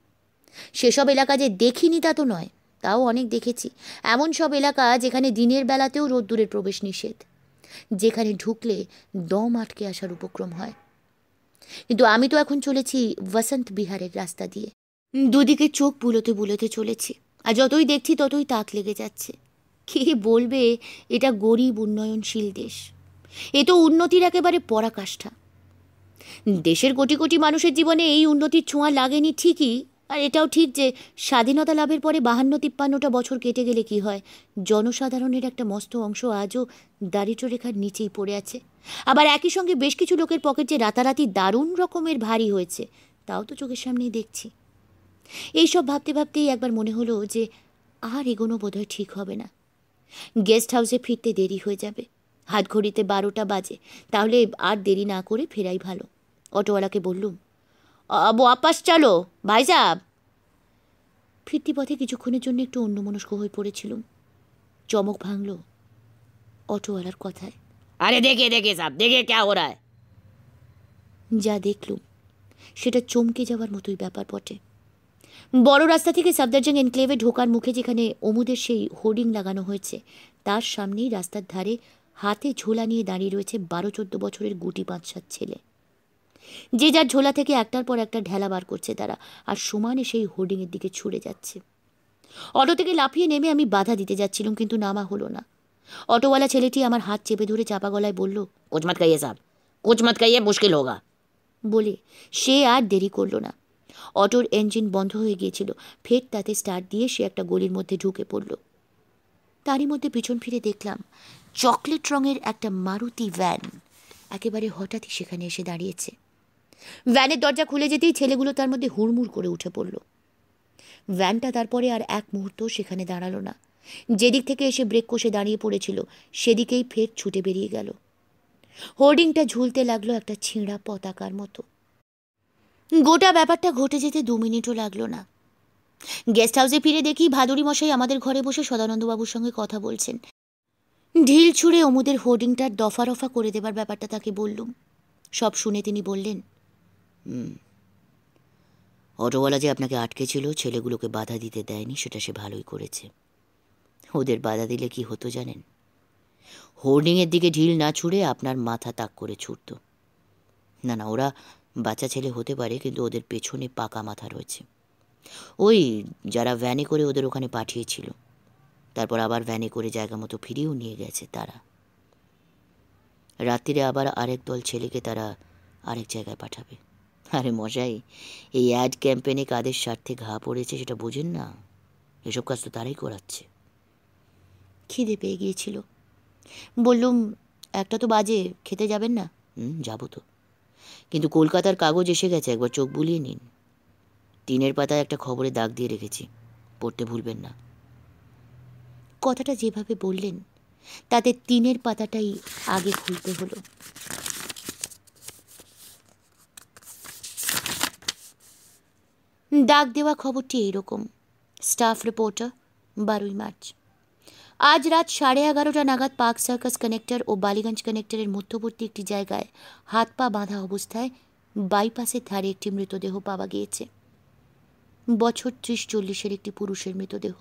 সেসব এলাকা যে দেখিনি তা তো নয় তাও অনেক দেখেছি এমন সব এলাকা যেখানে দিনের বেলাতেও রোদ্দুরের প্রবেশ নিষেধ যেখানে ঢুকলে দম আটকে আসার উপক্রম হয় কিন্তু আমি তো এখন চলেছি বসন্ত বিহারের রাস্তা দিয়ে দুদিকে চোখ বুলোতে বুলোতে চলেছি আর যতই দেখছি ততই তাক লেগে যাচ্ছে কে বলবে এটা গরিব উন্নয়নশীল দেশ এ তো উন্নতির একেবারে পরাকাষ্ঠা দেশের কোটি কোটি মানুষের জীবনে এই উন্নতির ছোঁয়া লাগেনি ঠিকই আর এটাও ঠিক যে স্বাধীনতা লাভের পরে বাহান্ন তিপ্পান্নটা বছর কেটে গেলে কি হয় জনসাধারণের একটা মস্ত অংশ আজও রেখার নিচেই পড়ে আছে আবার একই সঙ্গে বেশ কিছু লোকের পকেট যে রাতারাতি দারুণ রকমের ভারী হয়েছে তাও তো চোখের সামনেই দেখছি এইসব ভাবতে ভাবতেই একবার মনে হলো যে আর এগোনো বোধহয় ঠিক হবে না গেস্ট হাউসে ফিরতে দেরি হয়ে যাবে হাত ঘড়িতে বারোটা বাজে তাহলে আর দেরি না করে ফেরাই ভালো অটোওয়ালাকে বললুম আবু আপাস চলো ভাই যাব ফিরতি পথে কিছুক্ষণের জন্য একটু অন্যমনস্ক হয়ে পড়েছিলুম চমক ভাঙল অটোওয়ালার কথায় আরে দেখে দেখে সাপ দেখে কে ও যা দেখলুম সেটা চমকে যাওয়ার মতোই ব্যাপার বটে বড় রাস্তা থেকে সাবদারজাং এনক্লেভে ঢোকার মুখে যেখানে অমুদের সেই হোর্ডিং লাগানো হয়েছে তার সামনেই রাস্তার ধারে হাতে ঝোলা নিয়ে দাঁড়িয়ে রয়েছে বারো চোদ্দ বছরের গুটি পাঁচশার ছেলে যে যার ঝোলা থেকে একটার পর একটা ঢেলা বার করছে তারা আর সমানে সেই হোর্ডিংয়ের দিকে ছুড়ে যাচ্ছে অটো থেকে লাফিয়ে নেমে আমি বাধা দিতে যাচ্ছিলাম কিন্তু নামা হলো না অটোওয়ালা ছেলেটি আমার হাত চেপে ধরে চাপা গলায় বলল কোচমাত খাইয়ে সাহেব কোচমাত খাইয়ে মুশকিল হোগা বলে সে আর দেরি করল না অটোর ইঞ্জিন বন্ধ হয়ে গিয়েছিল ফের তাতে স্টার্ট দিয়ে সে একটা গলির মধ্যে ঢুকে পড়ল তারই মধ্যে পিছন ফিরে দেখলাম চকলেট রঙের একটা মারুতি ভ্যান একেবারে হঠাৎই সেখানে এসে দাঁড়িয়েছে ভ্যানের দরজা খুলে যেতেই ছেলেগুলো তার মধ্যে হুড়মুড় করে উঠে পড়ল ভ্যানটা তারপরে আর এক মুহূর্ত সেখানে দাঁড়ালো না যেদিক থেকে এসে ব্রেক কষে দাঁড়িয়ে পড়েছিল সেদিকেই ফের ছুটে বেরিয়ে গেল হোর্ডিংটা ঝুলতে লাগলো একটা ছিঁড়া পতাকার মতো গোটা ব্যাপারটা ঘটে যেতে দু মিনিটও লাগলো না গেস্ট হাউসে ফিরে দেখি ভাদুরি মশাই আমাদের ঘরে বসে সদানন্দবাবুর সঙ্গে কথা বলছেন ঢিল ছুঁড়ে অমুদের হোর্ডিংটার দফা রফা করে দেবার ব্যাপারটা তাকে বললুম সব শুনে তিনি বললেন অটোওয়ালা যে আপনাকে আটকেছিল ছেলেগুলোকে বাধা দিতে দেয়নি সেটা সে ভালোই করেছে ওদের বাধা দিলে কি হতো জানেন হোর্ডিংয়ের দিকে ঢিল না ছুঁড়ে আপনার মাথা তাক করে ছুটত না না ওরা বাচ্চা ছেলে হতে পারে কিন্তু ওদের পেছনে পাকা মাথা রয়েছে ওই যারা ভ্যানে করে ওদের ওখানে পাঠিয়েছিল তারপর আবার ভ্যানে করে জায়গা মতো ফিরিয়েও নিয়ে গেছে তারা রাত্রিরে আবার আরেক দল ছেলেকে তারা আরেক জায়গায় পাঠাবে আরে মজাই এই অ্যাড ক্যাম্পেনে কাদের স্বার্থে ঘা পড়েছে সেটা বোঝেন না এসব কাজ তো তারাই করাচ্ছে খিদে পেয়ে গিয়েছিল বললুম একটা তো বাজে খেতে যাবেন না হুম যাবো তো কিন্তু কলকাতার কাগজ এসে গেছে একবার চোখ বুলিয়ে নিন টিনের পাতায় একটা খবরে দাগ দিয়ে রেখেছি পড়তে ভুলবেন না কথাটা যেভাবে বললেন তাতে তিনের পাতাটাই আগে খুলতে হলো দাগ দেওয়া খবরটি এইরকম স্টাফ রিপোর্টার বারোই মার্চ আজ রাত সাড়ে এগারোটা নাগাদ পার্ক সার্কাস কানেক্টর ও বালিগঞ্জ কানেক্টরের মধ্যবর্তী একটি জায়গায় হাত পা বাঁধা অবস্থায় বাইপাসের ধারে একটি মৃতদেহ পাওয়া গিয়েছে বছর ত্রিশ চল্লিশের একটি পুরুষের মৃতদেহ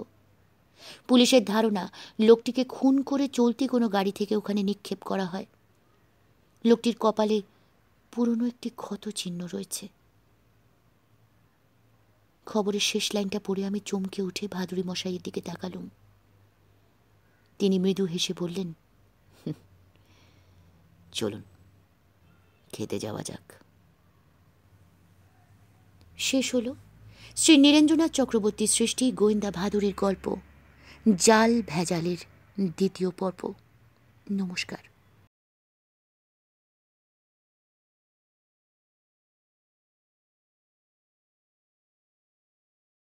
পুলিশের ধারণা লোকটিকে খুন করে চলতি কোনো গাড়ি থেকে ওখানে নিক্ষেপ করা হয় লোকটির কপালে পুরনো একটি ক্ষত চিহ্ন রয়েছে খবরের শেষ লাইনটা পড়ে আমি চমকে উঠে ভাদুরি মশাইয়ের দিকে তাকালুম তিনি মৃদু হেসে বললেন চলুন খেতে যাওয়া যাক শেষ হলো শ্রী নীরেন্দ্রনাথ চক্রবর্তীর সৃষ্টি গোয়েন্দা ভাদুরের গল্প জাল ভেজালের দ্বিতীয় পর্ব নমস্কার